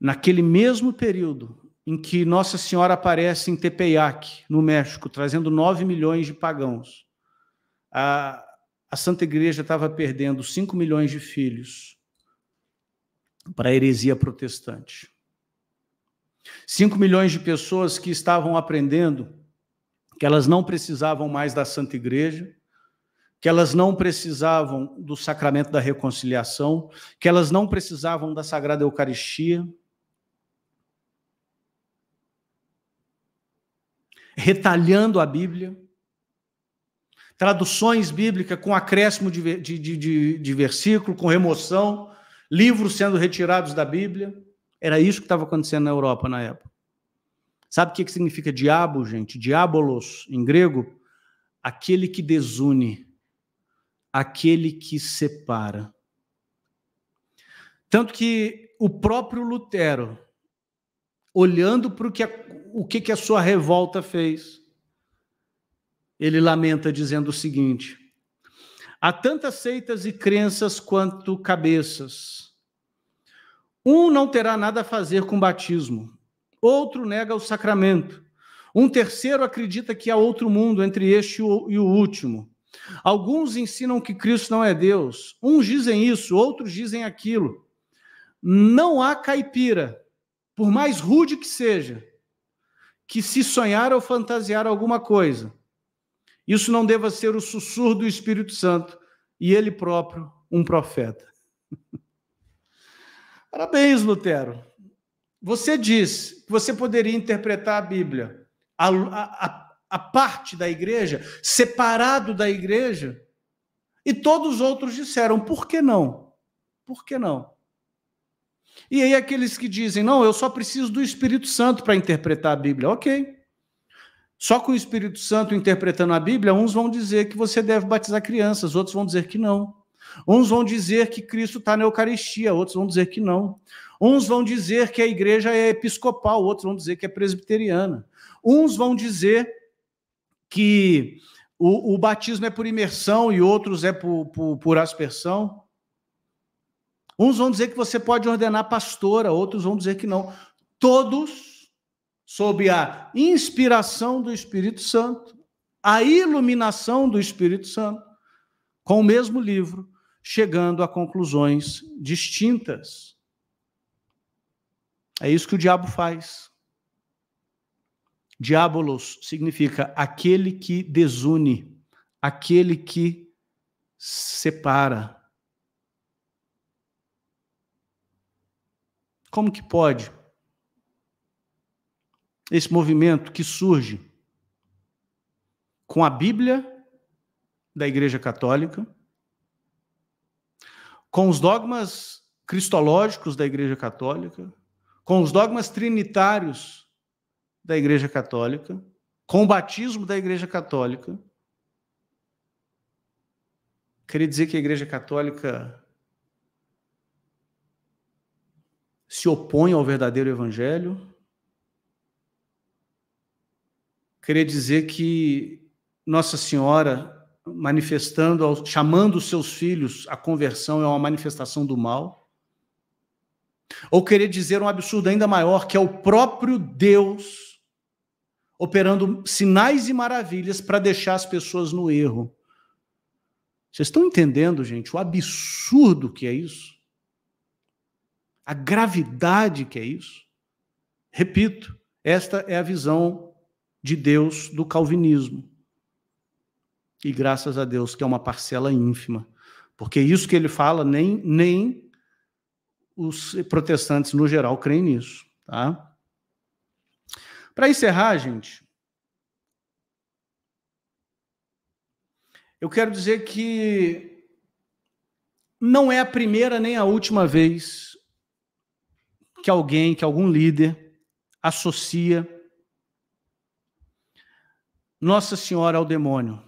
Naquele mesmo período em que Nossa Senhora aparece em Tepeyac, no México, trazendo 9 milhões de pagãos, a, a Santa Igreja estava perdendo 5 milhões de filhos para a heresia protestante. 5 milhões de pessoas que estavam aprendendo que elas não precisavam mais da Santa Igreja, que elas não precisavam do sacramento da reconciliação, que elas não precisavam da Sagrada Eucaristia. Retalhando a Bíblia, traduções bíblicas com acréscimo de, de, de, de versículo, com remoção, livros sendo retirados da Bíblia. Era isso que estava acontecendo na Europa na época. Sabe o que, que significa diabo, gente? Diabolos, em grego, aquele que desune, aquele que separa. Tanto que o próprio Lutero, olhando para o que, a, o que, que a sua revolta fez, ele lamenta dizendo o seguinte: há tantas seitas e crenças quanto cabeças. Um não terá nada a fazer com batismo, outro nega o sacramento. Um terceiro acredita que há outro mundo entre este e o último. Alguns ensinam que Cristo não é Deus. Uns dizem isso, outros dizem aquilo. Não há caipira, por mais rude que seja, que se sonhar ou fantasiar alguma coisa. Isso não deva ser o sussurro do Espírito Santo e ele próprio um profeta. <laughs> Parabéns, Lutero. Você diz que você poderia interpretar a Bíblia, a, a, a parte da igreja, separado da igreja, e todos os outros disseram: por que não? Por que não? E aí, aqueles que dizem: não, eu só preciso do Espírito Santo para interpretar a Bíblia. Ok. Só com o Espírito Santo interpretando a Bíblia, uns vão dizer que você deve batizar crianças, outros vão dizer que não. Uns vão dizer que Cristo está na Eucaristia, outros vão dizer que não. Uns vão dizer que a igreja é episcopal, outros vão dizer que é presbiteriana. Uns vão dizer que o, o batismo é por imersão e outros é por, por, por aspersão. Uns vão dizer que você pode ordenar pastora, outros vão dizer que não. Todos, sob a inspiração do Espírito Santo, a iluminação do Espírito Santo, com o mesmo livro, chegando a conclusões distintas. É isso que o diabo faz. Diabolos significa aquele que desune, aquele que separa. Como que pode? Esse movimento que surge com a Bíblia da Igreja Católica, com os dogmas cristológicos da Igreja Católica, com os dogmas trinitários da Igreja Católica, com o batismo da Igreja Católica. Queria dizer que a Igreja Católica se opõe ao verdadeiro Evangelho. Queria dizer que Nossa Senhora manifestando, chamando os seus filhos à conversão é uma manifestação do mal. Ou querer dizer um absurdo ainda maior, que é o próprio Deus operando sinais e maravilhas para deixar as pessoas no erro. Vocês estão entendendo, gente, o absurdo que é isso? A gravidade que é isso? Repito, esta é a visão de Deus do calvinismo. E graças a Deus que é uma parcela ínfima, porque isso que ele fala nem nem os protestantes no geral creem nisso, tá? Para encerrar, gente, eu quero dizer que não é a primeira nem a última vez que alguém, que algum líder associa Nossa Senhora ao demônio.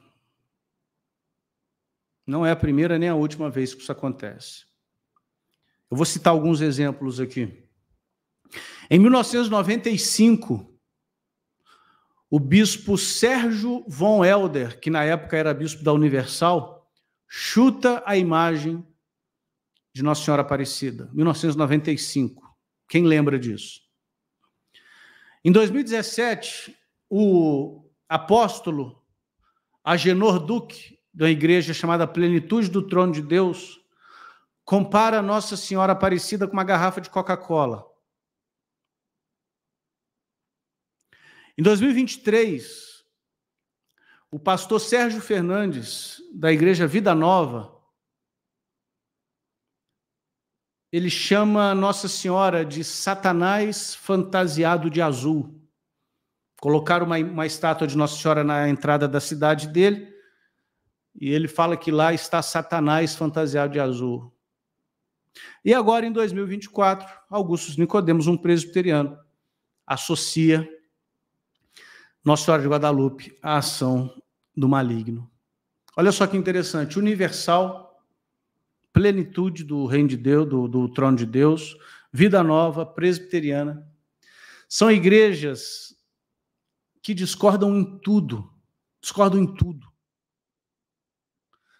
Não é a primeira nem a última vez que isso acontece. Eu vou citar alguns exemplos aqui. Em 1995, o bispo Sérgio von Helder, que na época era bispo da Universal, chuta a imagem de Nossa Senhora Aparecida, 1995. Quem lembra disso? Em 2017, o apóstolo Agenor Duque, da igreja chamada Plenitude do Trono de Deus, compara Nossa Senhora Aparecida com uma garrafa de Coca-Cola. Em 2023, o pastor Sérgio Fernandes, da Igreja Vida Nova, ele chama Nossa Senhora de Satanás fantasiado de azul. Colocaram uma, uma estátua de Nossa Senhora na entrada da cidade dele, e ele fala que lá está Satanás fantasiado de azul. E agora, em 2024, Augusto Nicodemos, um presbiteriano, associa Nossa Senhora de Guadalupe à ação do maligno. Olha só que interessante, universal, plenitude do reino de Deus, do, do trono de Deus, vida nova, presbiteriana. São igrejas que discordam em tudo, discordam em tudo.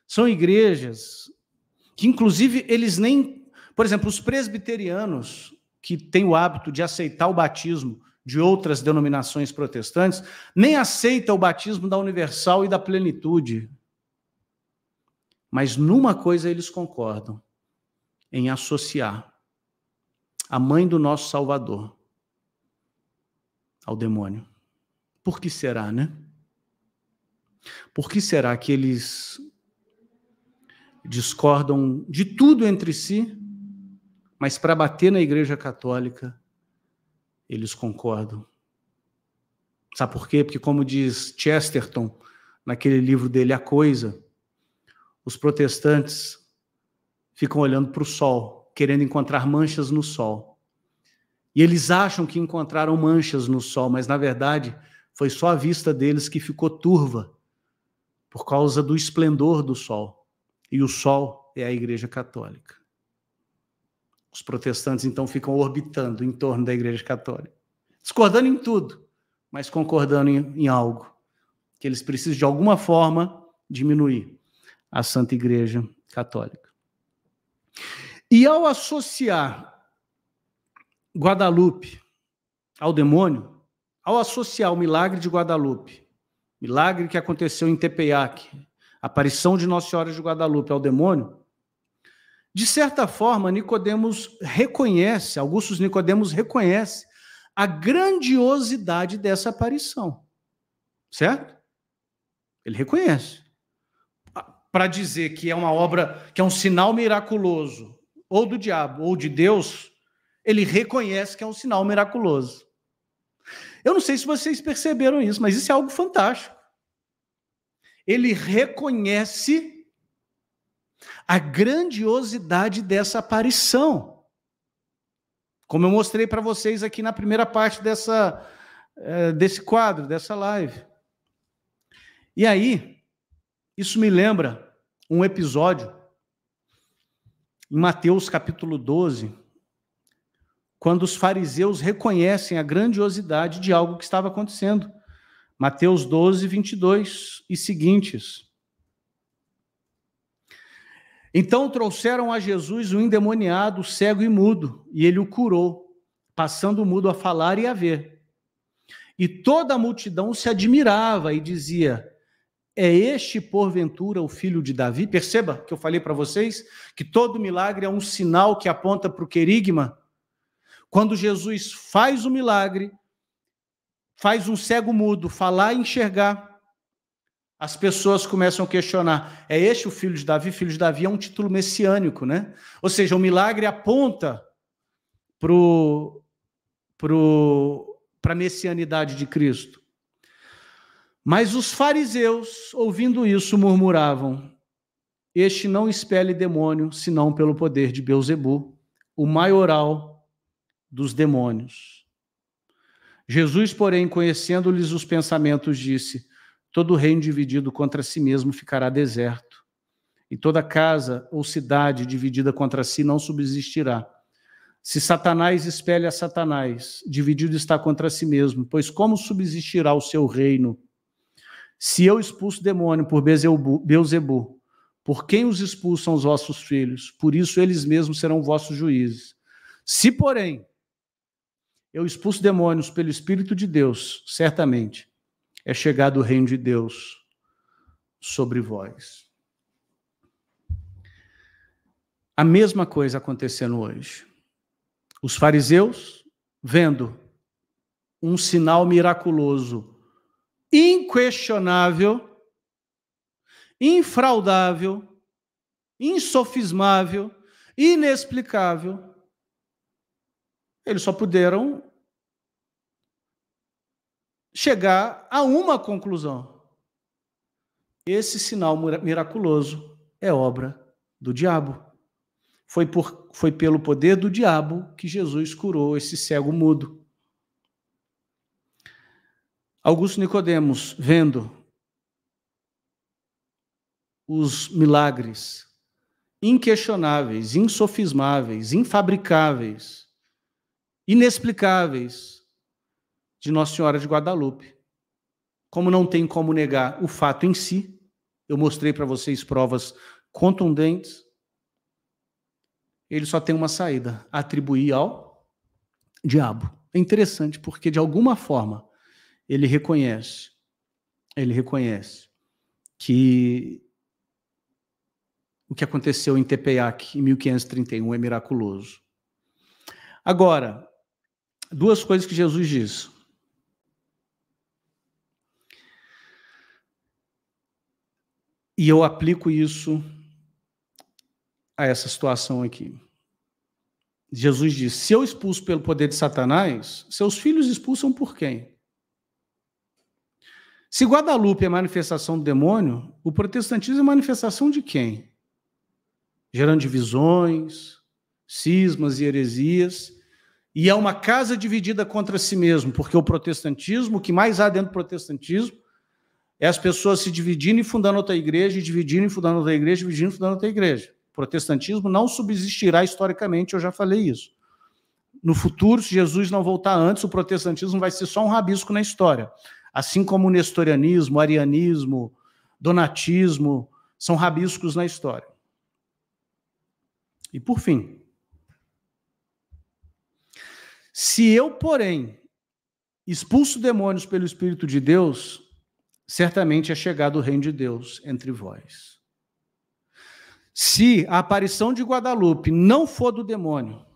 São igrejas que, inclusive, eles nem por exemplo, os presbiterianos que têm o hábito de aceitar o batismo de outras denominações protestantes, nem aceita o batismo da universal e da plenitude. Mas numa coisa eles concordam: em associar a mãe do nosso Salvador ao demônio. Por que será, né? Por que será que eles discordam de tudo entre si, mas para bater na Igreja Católica, eles concordam. Sabe por quê? Porque, como diz Chesterton naquele livro dele, A Coisa, os protestantes ficam olhando para o sol, querendo encontrar manchas no sol. E eles acham que encontraram manchas no sol, mas na verdade foi só a vista deles que ficou turva por causa do esplendor do sol. E o sol é a Igreja Católica. Os protestantes então ficam orbitando em torno da Igreja Católica, discordando em tudo, mas concordando em, em algo que eles precisam de alguma forma diminuir a Santa Igreja Católica. E ao associar Guadalupe ao demônio, ao associar o milagre de Guadalupe, milagre que aconteceu em Tepeyac, aparição de Nossa Senhora de Guadalupe ao demônio, de certa forma, Nicodemos reconhece, Augustus Nicodemos reconhece a grandiosidade dessa aparição. Certo? Ele reconhece. Ah, Para dizer que é uma obra, que é um sinal miraculoso, ou do diabo, ou de Deus, ele reconhece que é um sinal miraculoso. Eu não sei se vocês perceberam isso, mas isso é algo fantástico. Ele reconhece a grandiosidade dessa aparição. Como eu mostrei para vocês aqui na primeira parte dessa, eh, desse quadro, dessa live. E aí, isso me lembra um episódio em Mateus capítulo 12, quando os fariseus reconhecem a grandiosidade de algo que estava acontecendo. Mateus 12, 22 e seguintes. Então trouxeram a Jesus um endemoniado, cego e mudo, e ele o curou, passando o mudo a falar e a ver. E toda a multidão se admirava e dizia: É este, porventura, o filho de Davi? Perceba que eu falei para vocês que todo milagre é um sinal que aponta para o querigma. Quando Jesus faz o milagre, faz um cego mudo falar e enxergar as pessoas começam a questionar: é este o filho de Davi? Filho de Davi é um título messiânico, né? Ou seja, o milagre aponta para pro, pro, a messianidade de Cristo. Mas os fariseus, ouvindo isso, murmuravam: Este não expele demônio, senão pelo poder de Beuzebu, o maioral dos demônios. Jesus, porém, conhecendo-lhes os pensamentos, disse: Todo reino dividido contra si mesmo ficará deserto, e toda casa ou cidade dividida contra si não subsistirá. Se Satanás espelha Satanás, dividido está contra si mesmo, pois como subsistirá o seu reino? Se eu expulso demônio por Beuzebu, por quem os expulsam os vossos filhos? Por isso eles mesmos serão vossos juízes. Se, porém, eu expulso demônios pelo Espírito de Deus, certamente é chegado o reino de Deus sobre vós. A mesma coisa acontecendo hoje. Os fariseus, vendo um sinal miraculoso, inquestionável, infraudável, insofismável, inexplicável, eles só puderam chegar a uma conclusão. Esse sinal miraculoso é obra do diabo. Foi, por, foi pelo poder do diabo que Jesus curou esse cego mudo. Augusto Nicodemos, vendo os milagres inquestionáveis, insofismáveis, infabricáveis, inexplicáveis de Nossa Senhora de Guadalupe. Como não tem como negar o fato em si, eu mostrei para vocês provas contundentes. Ele só tem uma saída: atribuir ao diabo. É interessante porque de alguma forma ele reconhece, ele reconhece que o que aconteceu em Tepeyac em 1531 é miraculoso. Agora, duas coisas que Jesus diz. E eu aplico isso a essa situação aqui. Jesus diz: se eu expulso pelo poder de Satanás, seus filhos expulsam por quem? Se Guadalupe é manifestação do demônio, o protestantismo é manifestação de quem? Gerando divisões, cismas e heresias, e é uma casa dividida contra si mesmo, porque o protestantismo, o que mais há dentro do protestantismo, é as pessoas se dividindo e fundando outra igreja, e dividindo e fundando outra igreja, dividindo e fundando outra igreja. O protestantismo não subsistirá historicamente, eu já falei isso. No futuro, se Jesus não voltar antes, o protestantismo vai ser só um rabisco na história. Assim como o nestorianismo, arianismo, donatismo, são rabiscos na história. E por fim, se eu, porém, expulso demônios pelo Espírito de Deus, certamente é chegado o reino de Deus entre vós. Se a aparição de Guadalupe não for do demônio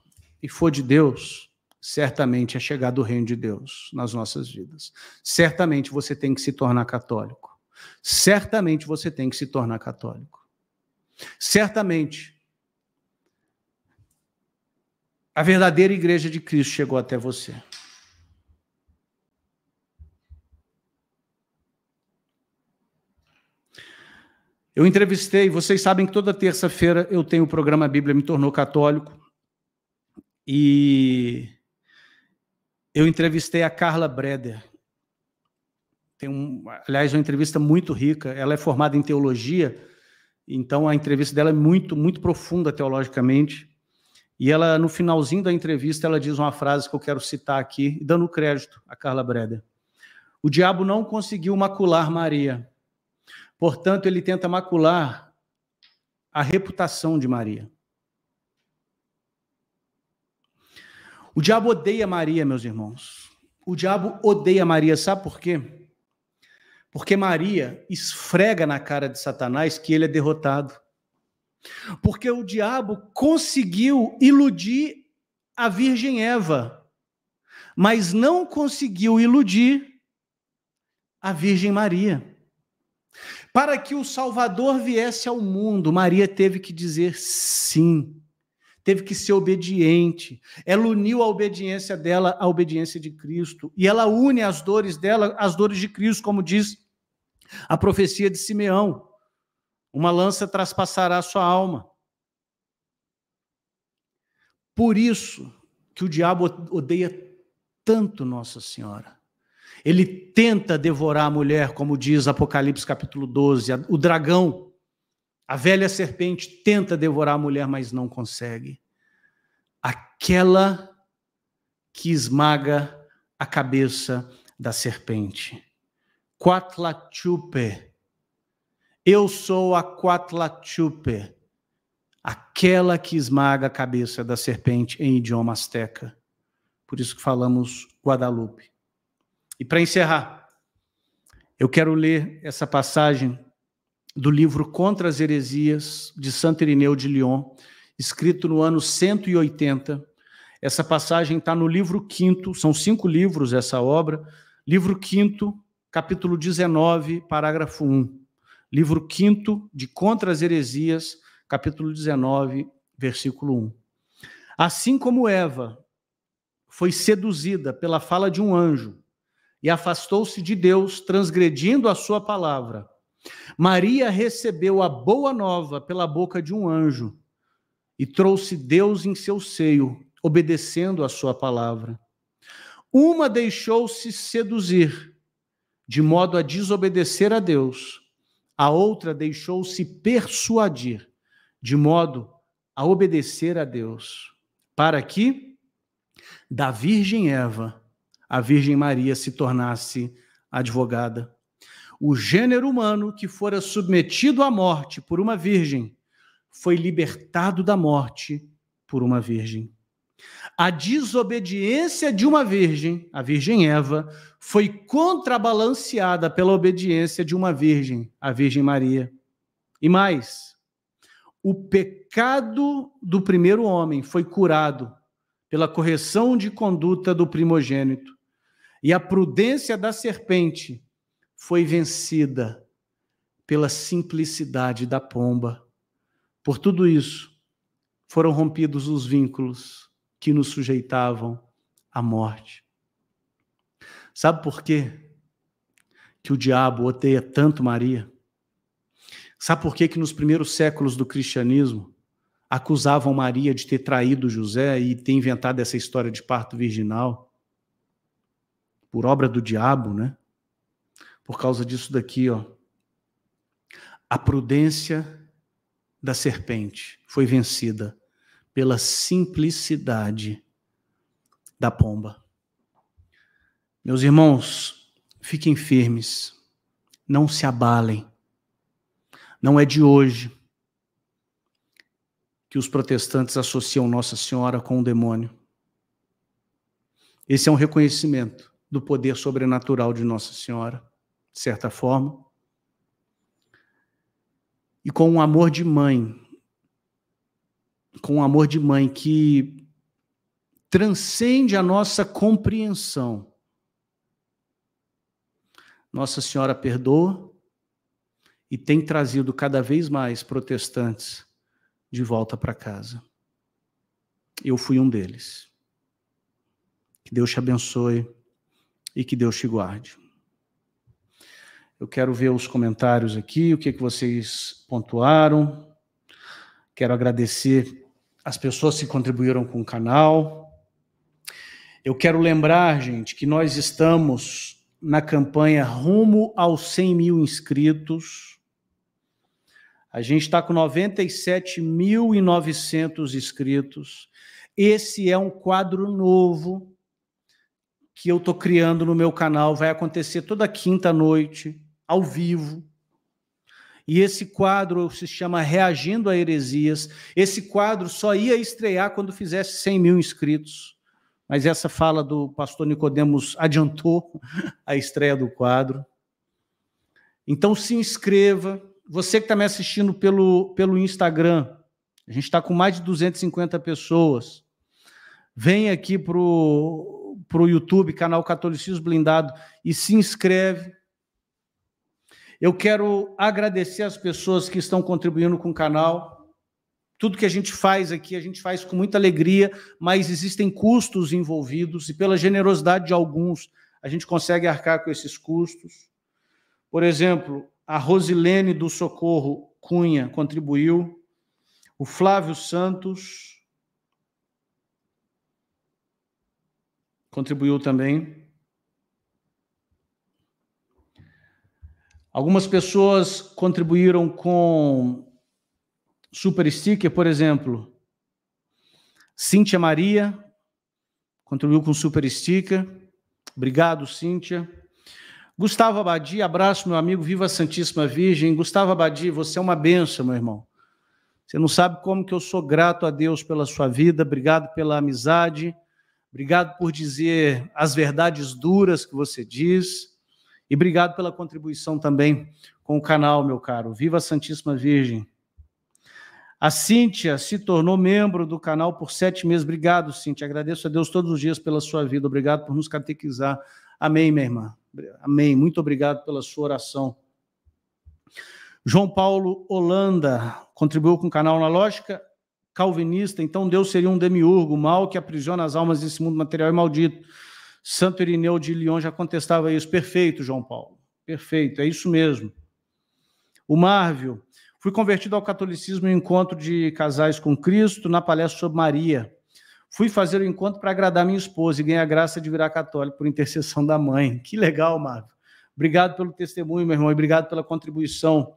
e for de Deus, certamente é chegado o reino de Deus nas nossas vidas. Certamente você tem que se tornar católico. Certamente você tem que se tornar católico. Certamente a verdadeira igreja de Cristo chegou até você. Eu entrevistei, vocês sabem que toda terça-feira eu tenho o programa Bíblia Me Tornou Católico. E eu entrevistei a Carla Breder. Tem um, aliás, é uma entrevista muito rica. Ela é formada em teologia, então a entrevista dela é muito, muito profunda teologicamente. E ela, no finalzinho da entrevista, ela diz uma frase que eu quero citar aqui, dando crédito a Carla Breder. O diabo não conseguiu macular Maria Portanto, ele tenta macular a reputação de Maria. O diabo odeia Maria, meus irmãos. O diabo odeia Maria, sabe por quê? Porque Maria esfrega na cara de Satanás que ele é derrotado. Porque o diabo conseguiu iludir a Virgem Eva, mas não conseguiu iludir a Virgem Maria. Para que o Salvador viesse ao mundo, Maria teve que dizer sim, teve que ser obediente. Ela uniu a obediência dela à obediência de Cristo, e ela une as dores dela às dores de Cristo, como diz a profecia de Simeão: uma lança traspassará sua alma. Por isso que o diabo odeia tanto Nossa Senhora. Ele tenta devorar a mulher, como diz Apocalipse capítulo 12. O dragão, a velha serpente, tenta devorar a mulher, mas não consegue. Aquela que esmaga a cabeça da serpente. Quatlachupe. Eu sou a Quatlachupe, aquela que esmaga a cabeça da serpente em idioma asteca. Por isso que falamos Guadalupe. E para encerrar, eu quero ler essa passagem do livro Contra as Heresias, de Santo Irineu de Lyon, escrito no ano 180. Essa passagem está no livro quinto, são cinco livros essa obra, livro quinto, capítulo 19, parágrafo 1. Livro quinto de Contra as Heresias, capítulo 19, versículo 1. Assim como Eva foi seduzida pela fala de um anjo, e afastou-se de Deus, transgredindo a sua palavra. Maria recebeu a boa nova pela boca de um anjo e trouxe Deus em seu seio, obedecendo a sua palavra. Uma deixou-se seduzir, de modo a desobedecer a Deus. A outra deixou-se persuadir, de modo a obedecer a Deus, para que da virgem Eva a Virgem Maria se tornasse advogada. O gênero humano que fora submetido à morte por uma virgem foi libertado da morte por uma virgem. A desobediência de uma virgem, a Virgem Eva, foi contrabalanceada pela obediência de uma virgem, a Virgem Maria. E mais, o pecado do primeiro homem foi curado pela correção de conduta do primogênito. E a prudência da serpente foi vencida pela simplicidade da pomba. Por tudo isso, foram rompidos os vínculos que nos sujeitavam à morte. Sabe por quê? Que o diabo odeia tanto Maria. Sabe por quê que nos primeiros séculos do cristianismo acusavam Maria de ter traído José e ter inventado essa história de parto virginal por obra do diabo, né? Por causa disso daqui, ó. A prudência da serpente foi vencida pela simplicidade da pomba. Meus irmãos, fiquem firmes, não se abalem. Não é de hoje que os protestantes associam Nossa Senhora com o demônio. Esse é um reconhecimento do poder sobrenatural de Nossa Senhora, de certa forma. E com um amor de mãe, com um amor de mãe que transcende a nossa compreensão. Nossa Senhora perdoa e tem trazido cada vez mais protestantes de volta para casa. Eu fui um deles. Que Deus te abençoe e que Deus te guarde. Eu quero ver os comentários aqui, o que, que vocês pontuaram. Quero agradecer as pessoas que contribuíram com o canal. Eu quero lembrar, gente, que nós estamos na campanha rumo aos 100 mil inscritos. A gente está com 97.900 inscritos. Esse é um quadro novo que eu estou criando no meu canal. Vai acontecer toda quinta noite, ao vivo. E esse quadro se chama Reagindo a Heresias. Esse quadro só ia estrear quando fizesse 100 mil inscritos. Mas essa fala do pastor Nicodemos adiantou <laughs> a estreia do quadro. Então se inscreva você que está me assistindo pelo, pelo Instagram, a gente está com mais de 250 pessoas. Vem aqui para o YouTube, canal Catolicismo Blindado, e se inscreve. Eu quero agradecer as pessoas que estão contribuindo com o canal. Tudo que a gente faz aqui, a gente faz com muita alegria, mas existem custos envolvidos, e pela generosidade de alguns, a gente consegue arcar com esses custos. Por exemplo, a Rosilene do Socorro Cunha contribuiu. O Flávio Santos contribuiu também. Algumas pessoas contribuíram com super sticker, por exemplo. Cíntia Maria contribuiu com super sticker. Obrigado, Cíntia. Gustavo Abadi, abraço, meu amigo, viva a Santíssima Virgem. Gustavo Abadi, você é uma benção, meu irmão. Você não sabe como que eu sou grato a Deus pela sua vida, obrigado pela amizade, obrigado por dizer as verdades duras que você diz e obrigado pela contribuição também com o canal, meu caro. Viva a Santíssima Virgem. A Cíntia se tornou membro do canal por sete meses. Obrigado, Cíntia. Agradeço a Deus todos os dias pela sua vida. Obrigado por nos catequizar. Amém, minha irmã. Amém. Muito obrigado pela sua oração. João Paulo Holanda contribuiu com o canal na lógica calvinista, então Deus seria um demiurgo, mal que aprisiona as almas desse mundo material e maldito. Santo Irineu de Lyon já contestava isso. Perfeito, João Paulo. Perfeito, é isso mesmo. O Marvel, fui convertido ao catolicismo em encontro de casais com Cristo, na palestra sobre Maria. Fui fazer o encontro para agradar minha esposa e ganhar a graça de virar católico por intercessão da mãe. Que legal, Marco. Obrigado pelo testemunho, meu irmão, e obrigado pela contribuição.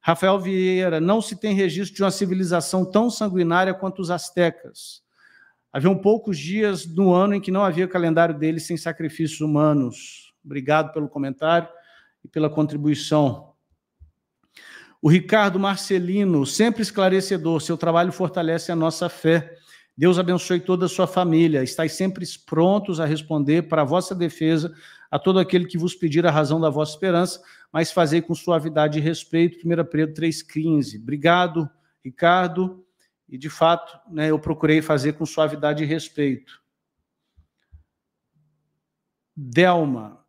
Rafael Vieira, não se tem registro de uma civilização tão sanguinária quanto os astecas. Haviam poucos dias no ano em que não havia calendário deles sem sacrifícios humanos. Obrigado pelo comentário e pela contribuição. O Ricardo Marcelino, sempre esclarecedor, seu trabalho fortalece a nossa fé. Deus abençoe toda a sua família. Estais sempre prontos a responder para a vossa defesa a todo aquele que vos pedir a razão da vossa esperança, mas fazei com suavidade e respeito. 1 Pedro 3,15. Obrigado, Ricardo. E, de fato, né, eu procurei fazer com suavidade e respeito. Delma.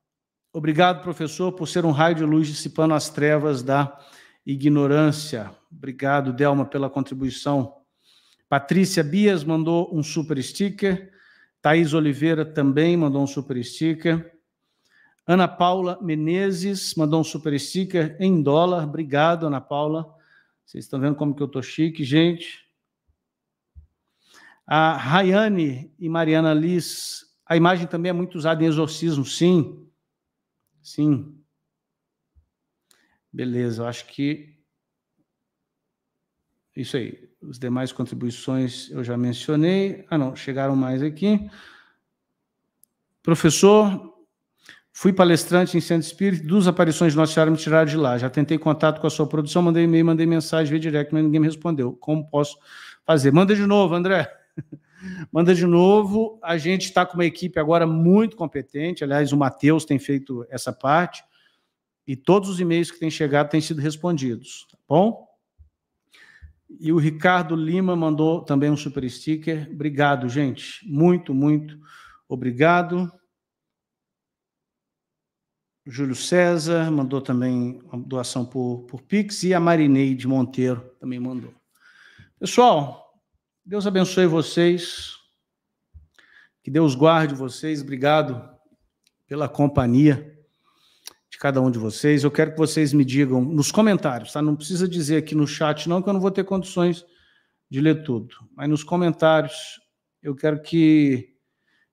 Obrigado, professor, por ser um raio de luz dissipando as trevas da ignorância. Obrigado, Delma, pela contribuição. Patrícia Bias mandou um super sticker. Thaís Oliveira também mandou um super sticker. Ana Paula Menezes mandou um super sticker em dólar. Obrigado, Ana Paula. Vocês estão vendo como que eu tô chique, gente. A Rayane e Mariana Liz. A imagem também é muito usada em exorcismo, sim. Sim. Beleza, eu acho que. Isso aí. Os demais contribuições eu já mencionei. Ah, não, chegaram mais aqui. Professor, fui palestrante em Centro Espírita, duas aparições de Nossa Senhora me tiraram de lá. Já tentei contato com a sua produção, mandei e-mail, mandei mensagem, veio direto, mas ninguém me respondeu. Como posso fazer? Manda de novo, André. <laughs> Manda de novo. A gente está com uma equipe agora muito competente. Aliás, o Matheus tem feito essa parte. E todos os e-mails que têm chegado têm sido respondidos, tá bom? E o Ricardo Lima mandou também um super sticker. Obrigado, gente. Muito, muito obrigado. Júlio César mandou também uma doação por, por Pix e a Marineide Monteiro também mandou. Pessoal, Deus abençoe vocês. Que Deus guarde vocês. Obrigado pela companhia de cada um de vocês. Eu quero que vocês me digam nos comentários, tá? Não precisa dizer aqui no chat, não, que eu não vou ter condições de ler tudo. Mas nos comentários, eu quero que,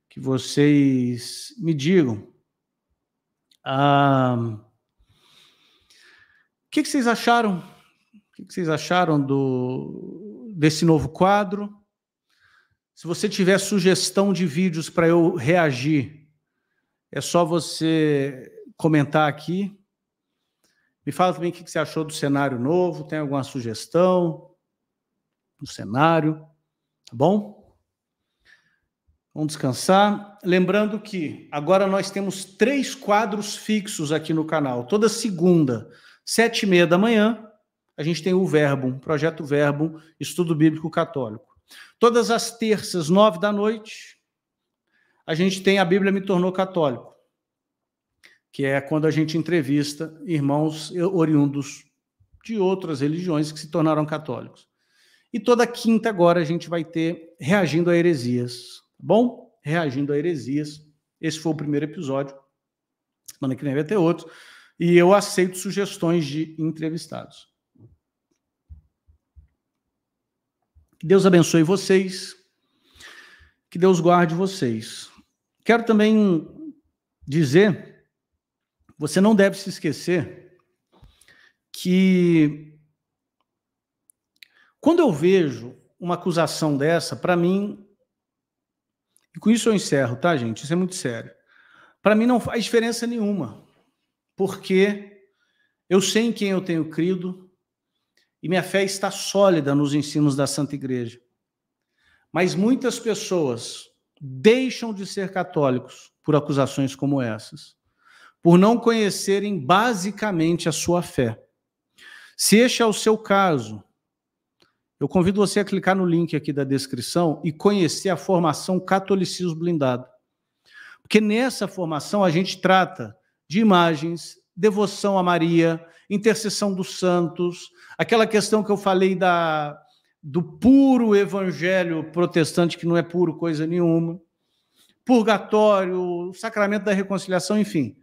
que vocês me digam. Ah, o que, que vocês acharam? O que, que vocês acharam do, desse novo quadro? Se você tiver sugestão de vídeos para eu reagir, é só você comentar aqui. Me fala também o que você achou do cenário novo, tem alguma sugestão do cenário, tá bom? Vamos descansar. Lembrando que agora nós temos três quadros fixos aqui no canal. Toda segunda, sete e meia da manhã, a gente tem o Verbo, Projeto Verbo, Estudo Bíblico Católico. Todas as terças, nove da noite, a gente tem a Bíblia Me Tornou Católico que é quando a gente entrevista irmãos oriundos de outras religiões que se tornaram católicos. E toda quinta agora a gente vai ter Reagindo a Heresias. Tá bom, Reagindo a Heresias. Esse foi o primeiro episódio. Semana que vem vai ter outro. E eu aceito sugestões de entrevistados. Que Deus abençoe vocês. Que Deus guarde vocês. Quero também dizer você não deve se esquecer que quando eu vejo uma acusação dessa, para mim, e com isso eu encerro, tá, gente? Isso é muito sério. Para mim não faz diferença nenhuma, porque eu sei em quem eu tenho crido e minha fé está sólida nos ensinos da Santa Igreja. Mas muitas pessoas deixam de ser católicos por acusações como essas por não conhecerem basicamente a sua fé. Se este é o seu caso, eu convido você a clicar no link aqui da descrição e conhecer a formação Catolicismo Blindado. Porque nessa formação a gente trata de imagens, devoção a Maria, intercessão dos santos, aquela questão que eu falei da do puro evangelho protestante que não é puro coisa nenhuma, purgatório, sacramento da reconciliação, enfim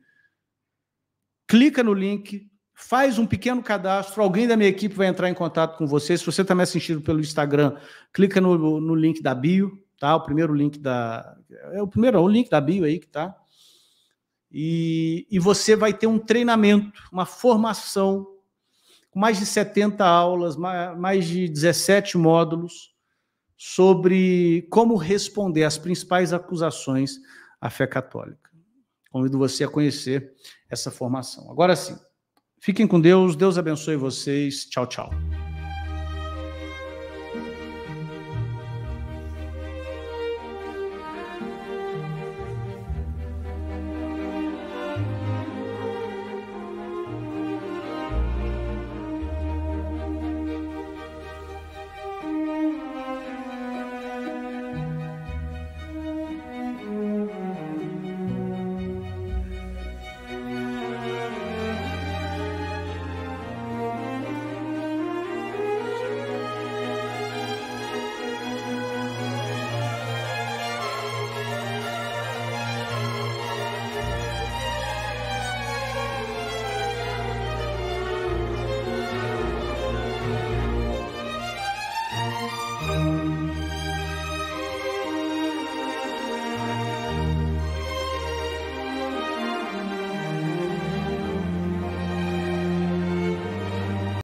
clica no link, faz um pequeno cadastro, alguém da minha equipe vai entrar em contato com você. Se você está me assistindo pelo Instagram, clica no, no link da bio, tá? O primeiro link da. É o primeiro, é o link da bio aí que tá. E, e você vai ter um treinamento, uma formação, com mais de 70 aulas, mais de 17 módulos, sobre como responder às principais acusações à fé católica. Convido você a conhecer essa formação. Agora sim, fiquem com Deus, Deus abençoe vocês. Tchau, tchau.